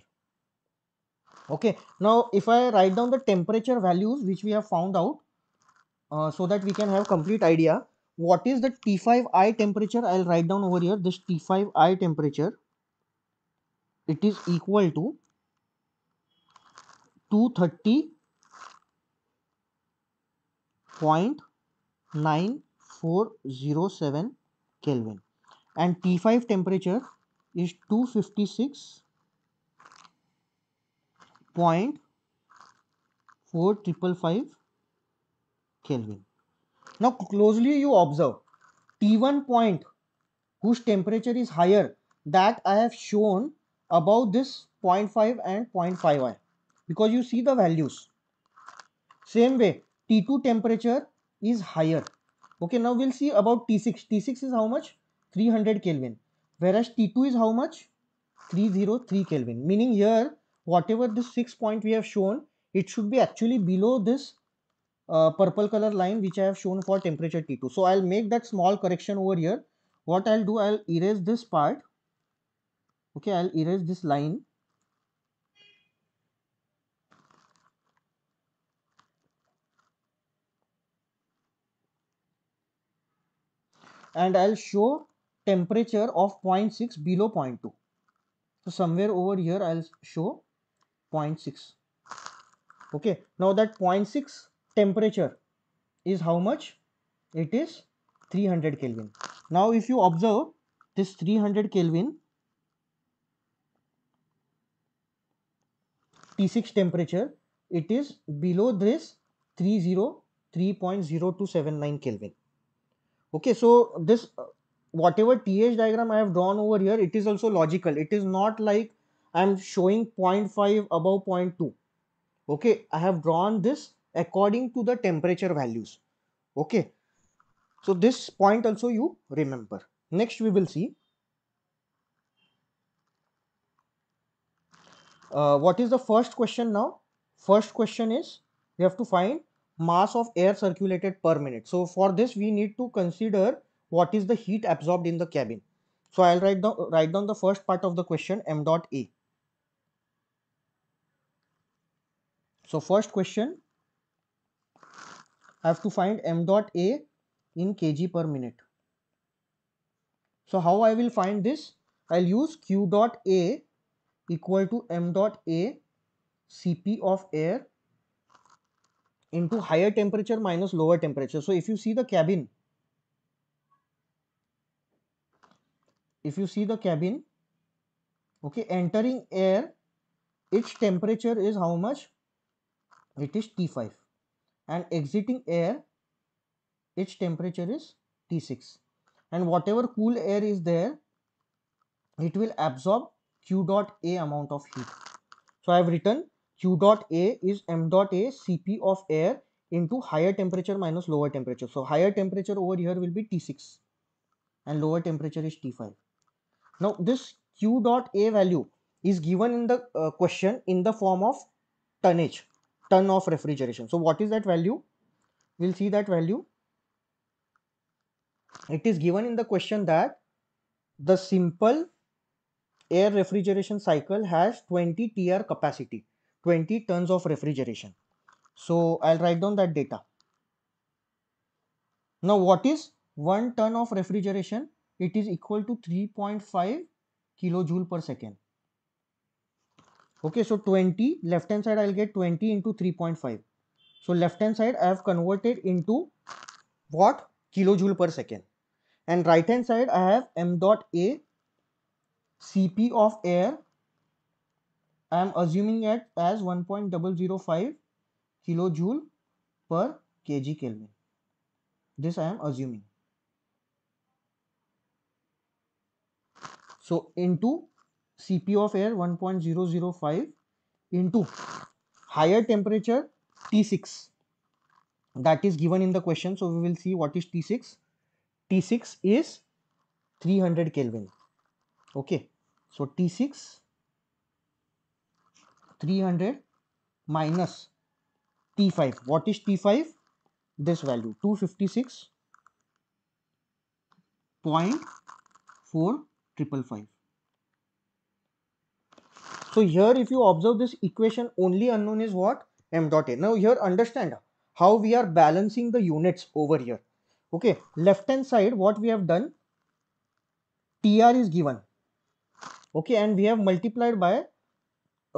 Okay, now if I write down the temperature values which we have found out uh, so that we can have complete idea. What is the T5I temperature? I'll write down over here this T5I temperature. It is equal to 230 0.9407 Kelvin and T5 temperature is 256.4555 Kelvin. Now closely you observe T1 point whose temperature is higher that I have shown above this 0.5 and 0.5i because you see the values. Same way T2 temperature is higher. Okay, now we'll see about T6. T6 is how much? 300 Kelvin. Whereas T2 is how much? 303 Kelvin. Meaning here, whatever this six point we have shown, it should be actually below this uh, purple color line which I have shown for temperature T2. So I'll make that small correction over here. What I'll do, I'll erase this part. Okay, I'll erase this line and I'll show temperature of 0.6 below 0.2. So somewhere over here I'll show 0.6. Okay, now that 0.6 temperature is how much? It is 300 Kelvin. Now if you observe this 300 Kelvin T6 temperature, it is below this 303.0279 Kelvin okay so this uh, whatever th diagram i have drawn over here it is also logical it is not like i'm showing 0.5 above 0.2 okay i have drawn this according to the temperature values okay so this point also you remember next we will see uh, what is the first question now first question is we have to find mass of air circulated per minute. So for this we need to consider what is the heat absorbed in the cabin. So I'll write down, write down the first part of the question m dot a. So first question I have to find m dot a in kg per minute. So how I will find this? I'll use q dot a equal to m dot a cp of air into higher temperature minus lower temperature. So if you see the cabin, if you see the cabin, okay, entering air, its temperature is how much? It is T5 and exiting air, its temperature is T6 and whatever cool air is there, it will absorb Q dot A amount of heat. So I have written Q dot A is M dot A Cp of air into higher temperature minus lower temperature. So higher temperature over here will be T6 and lower temperature is T5. Now this Q dot A value is given in the uh, question in the form of tonnage, ton of refrigeration. So what is that value? We'll see that value. It is given in the question that the simple air refrigeration cycle has 20 TR capacity 20 tons of refrigeration. So I'll write down that data. Now what is 1 ton of refrigeration? It is equal to 3.5 kilojoule per second. Okay, so 20 left hand side I'll get 20 into 3.5. So left hand side I have converted into what? Kilojoule per second. And right hand side I have m dot a cp of air I am assuming it as 1.005 kilojoule per kg Kelvin. This I am assuming. So into CP of air 1.005 into higher temperature T6 that is given in the question. So we will see what is T6. T6 is 300 Kelvin. Okay. So T6 300 minus T5. What is T5? This value 256.4555. So here if you observe this equation only unknown is what? M dot A. Now here understand how we are balancing the units over here. Okay, left hand side what we have done? TR is given. Okay, and we have multiplied by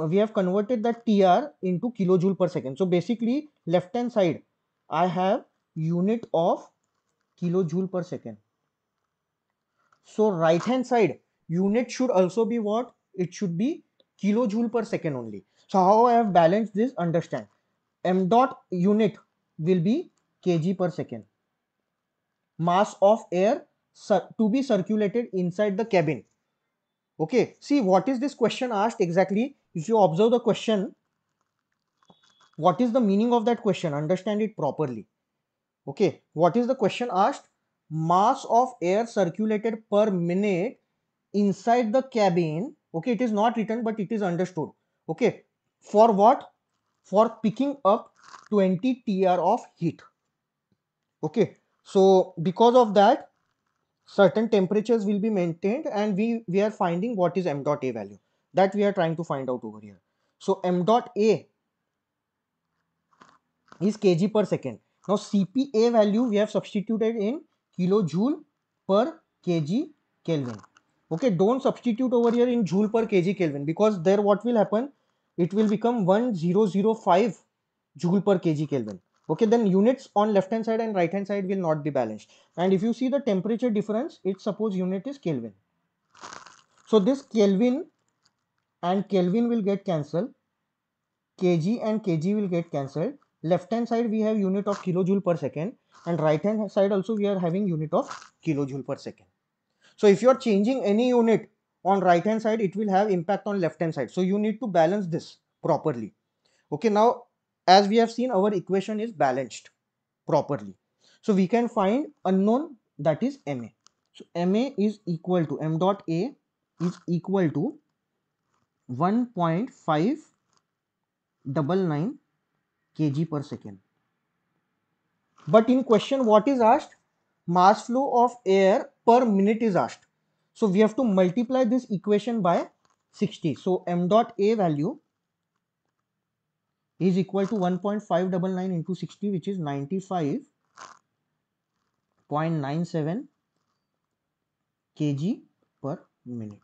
uh, we have converted that TR into kilojoule per second. So basically left hand side I have unit of kilojoule per second. So right hand side unit should also be what? It should be kilojoule per second only. So how I have balanced this understand. M dot unit will be kg per second. Mass of air to be circulated inside the cabin okay see what is this question asked exactly if you observe the question what is the meaning of that question understand it properly okay what is the question asked mass of air circulated per minute inside the cabin okay it is not written but it is understood okay for what for picking up 20 tr of heat okay so because of that certain temperatures will be maintained and we we are finding what is m dot a value that we are trying to find out over here. So m dot a is kg per second. Now CPA value we have substituted in kilojoule per kg Kelvin. Okay, don't substitute over here in joule per kg Kelvin because there what will happen? It will become 1005 joule per kg Kelvin. Okay, then units on left hand side and right hand side will not be balanced. And if you see the temperature difference, it suppose unit is Kelvin. So this Kelvin and Kelvin will get cancelled. Kg and Kg will get cancelled. Left hand side we have unit of kilojoule per second and right hand side also we are having unit of kilojoule per second. So if you are changing any unit on right hand side it will have impact on left hand side. So you need to balance this properly. Okay now as we have seen our equation is balanced properly. So we can find unknown that is MA. So MA is equal to M dot A is equal to 1.5 double nine kg per second. But in question what is asked? Mass flow of air per minute is asked. So we have to multiply this equation by 60. So m dot a value is equal to 1.599 into 60 which is 95.97 kg per minute.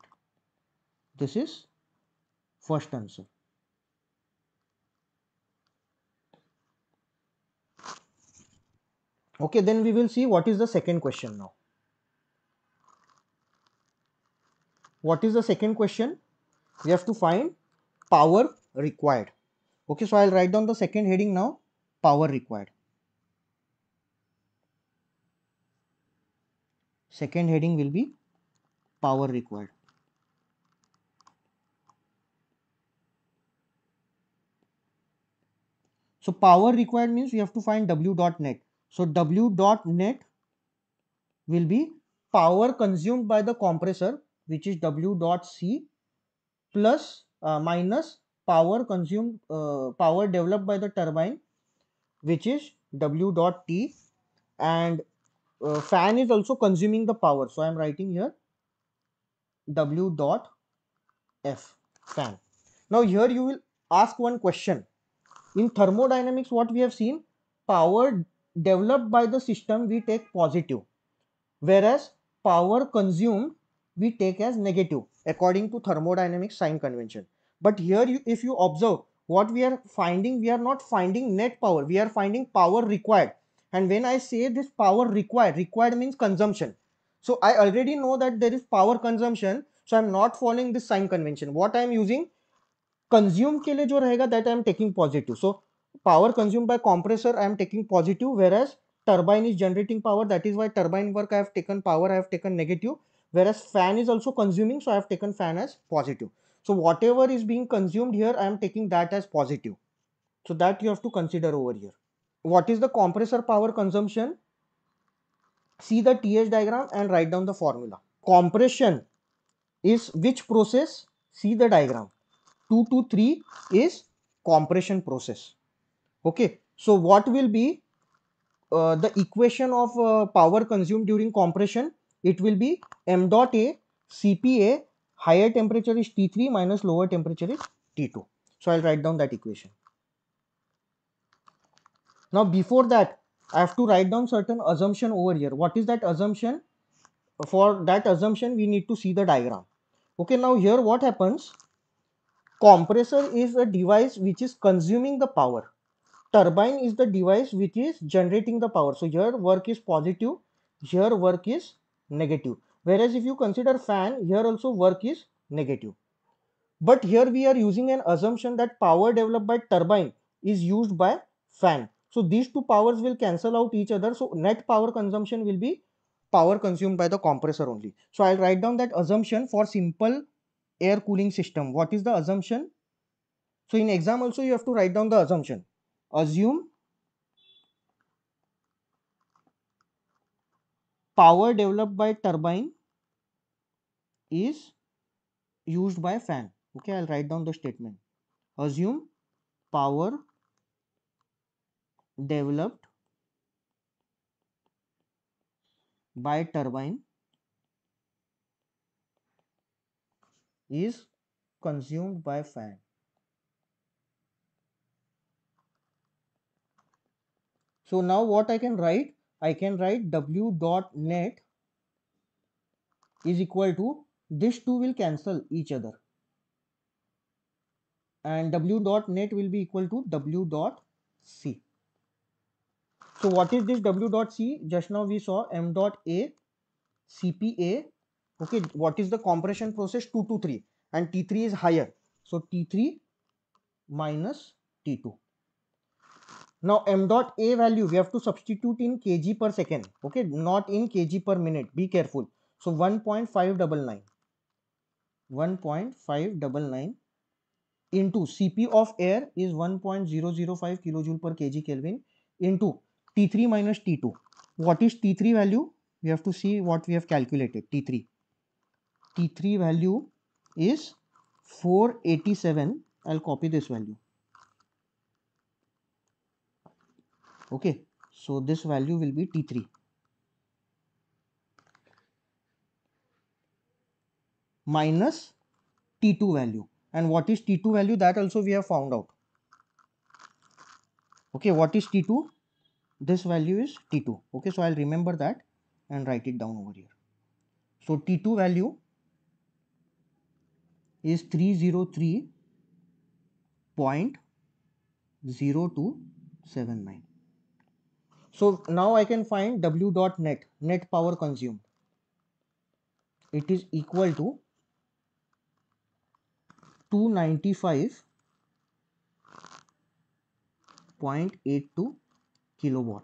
This is first answer. Okay, then we will see what is the second question now. What is the second question? We have to find power required. Okay, so I will write down the second heading now, power required. Second heading will be power required. So power required means we have to find W dot net. So W dot net will be power consumed by the compressor which is W dot C plus uh, minus power consumed uh, power developed by the turbine which is W dot T and uh, fan is also consuming the power. So I am writing here W dot F fan. Now here you will ask one question in thermodynamics, what we have seen? Power developed by the system we take positive, whereas power consumed we take as negative according to thermodynamic sign convention. But here you, if you observe what we are finding, we are not finding net power, we are finding power required. And when I say this power required, required means consumption. So I already know that there is power consumption, so I'm not following this sign convention. What I'm using Consume के लिए जो रहेगा that I am taking positive so power consume by compressor I am taking positive where turbine is generating power that is why turbine work i have taken power i have taken negative whereas fan is also consuming so i have taken fan as positive so whatever is being consumed here i am taking that as positive so that you have to consider over here what is the compressor power consumption see the th diagram and write down the formula compression is which process see the diagram 2 to 3 is compression process. Okay. So what will be uh, the equation of uh, power consumed during compression? It will be m dot A CPA higher temperature is T3 minus lower temperature is T2. So I'll write down that equation. Now before that I have to write down certain assumption over here. What is that assumption? For that assumption we need to see the diagram. Okay now here what happens compressor is a device which is consuming the power turbine is the device which is generating the power so here work is positive here work is negative whereas if you consider fan here also work is negative but here we are using an assumption that power developed by turbine is used by fan so these two powers will cancel out each other so net power consumption will be power consumed by the compressor only so i'll write down that assumption for simple air cooling system. What is the assumption? So in exam also you have to write down the assumption. Assume power developed by turbine is used by fan. Okay, I'll write down the statement. Assume power developed by turbine is consumed by fan. So now what I can write? I can write W dot net is equal to this two will cancel each other and W dot net will be equal to W dot C. So what is this W dot C? Just now we saw M dot A, CPA okay what is the compression process 2 to 3 and t3 is higher so t3 minus t2 now m dot a value we have to substitute in kg per second okay not in kg per minute be careful so 1.599 1.599 into cp of air is 1.005 kilojoule per kg kelvin into t3 minus t2 what is t3 value we have to see what we have calculated t3 t3 value is 487 I'll copy this value okay so this value will be t3 minus t2 value and what is t2 value that also we have found out okay what is t2 this value is t2 okay so i'll remember that and write it down over here so t2 value is 303.0279. So now I can find W dot net, net power consumed. It is equal to 295.82 kilowatt.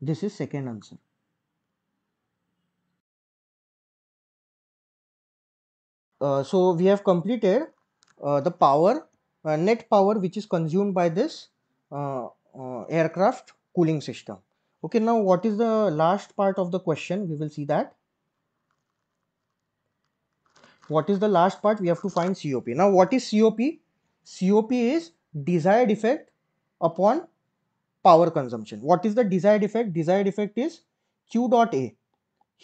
This is second answer. Uh, so we have completed uh, the power uh, net power which is consumed by this aircraft cooling system okay now what is the last part of the question we will see that what is the last part we have to find COP now what is COP COP is desired effect upon power consumption what is the desired effect desired effect is Q dot A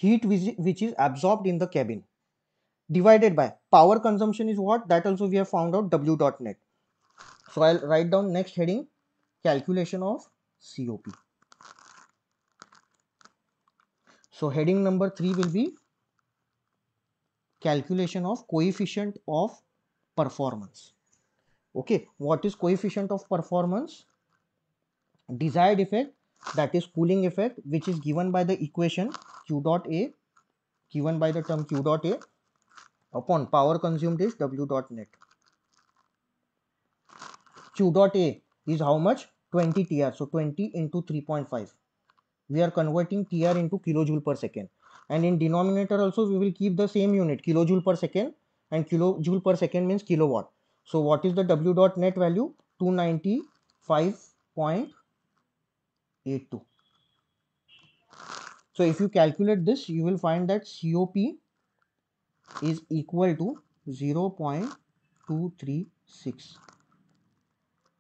heat which is absorbed in the cabin divided by power consumption is what that also we have found out W dot net. So I'll write down next heading calculation of COP. So heading number 3 will be calculation of coefficient of performance. Okay, what is coefficient of performance? Desired effect that is cooling effect which is given by the equation Q dot A given by the term Q dot A upon power consumed is W dot net. Q dot A is how much? 20 TR. So 20 into 3.5. We are converting TR into kilojoule per second. And in denominator also we will keep the same unit kilojoule per second and kilojoule per second means kilowatt. So what is the W dot net value? 295.82. So if you calculate this, you will find that COP is equal to 0.236.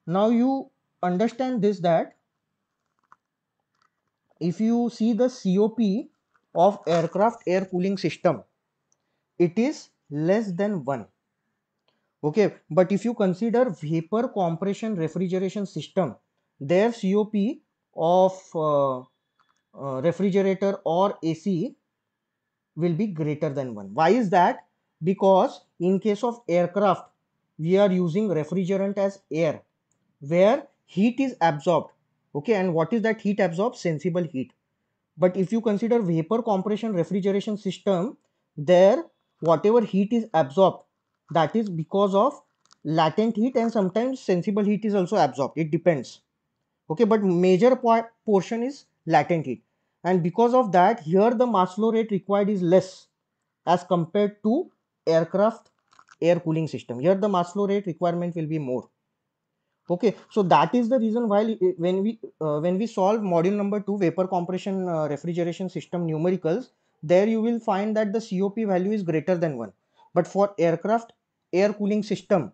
Now you understand this that if you see the COP of aircraft air cooling system, it is less than 1. Okay, but if you consider vapor compression refrigeration system, their COP of uh, uh, refrigerator or AC will be greater than 1. Why is that? Because in case of aircraft, we are using refrigerant as air where heat is absorbed. Okay, and what is that heat absorbed? Sensible heat. But if you consider vapor compression refrigeration system, there whatever heat is absorbed, that is because of latent heat and sometimes sensible heat is also absorbed. It depends. Okay, but major portion is latent heat and because of that here the mass flow rate required is less as compared to aircraft air cooling system here the mass flow rate requirement will be more okay so that is the reason why eh, when we uh, when we solve module number 2 vapor compression uh, refrigeration system numericals there you will find that the cop value is greater than 1 but for aircraft air cooling system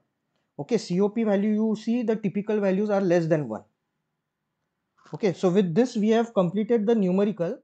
okay cop value you see the typical values are less than 1 Okay, so with this we have completed the numerical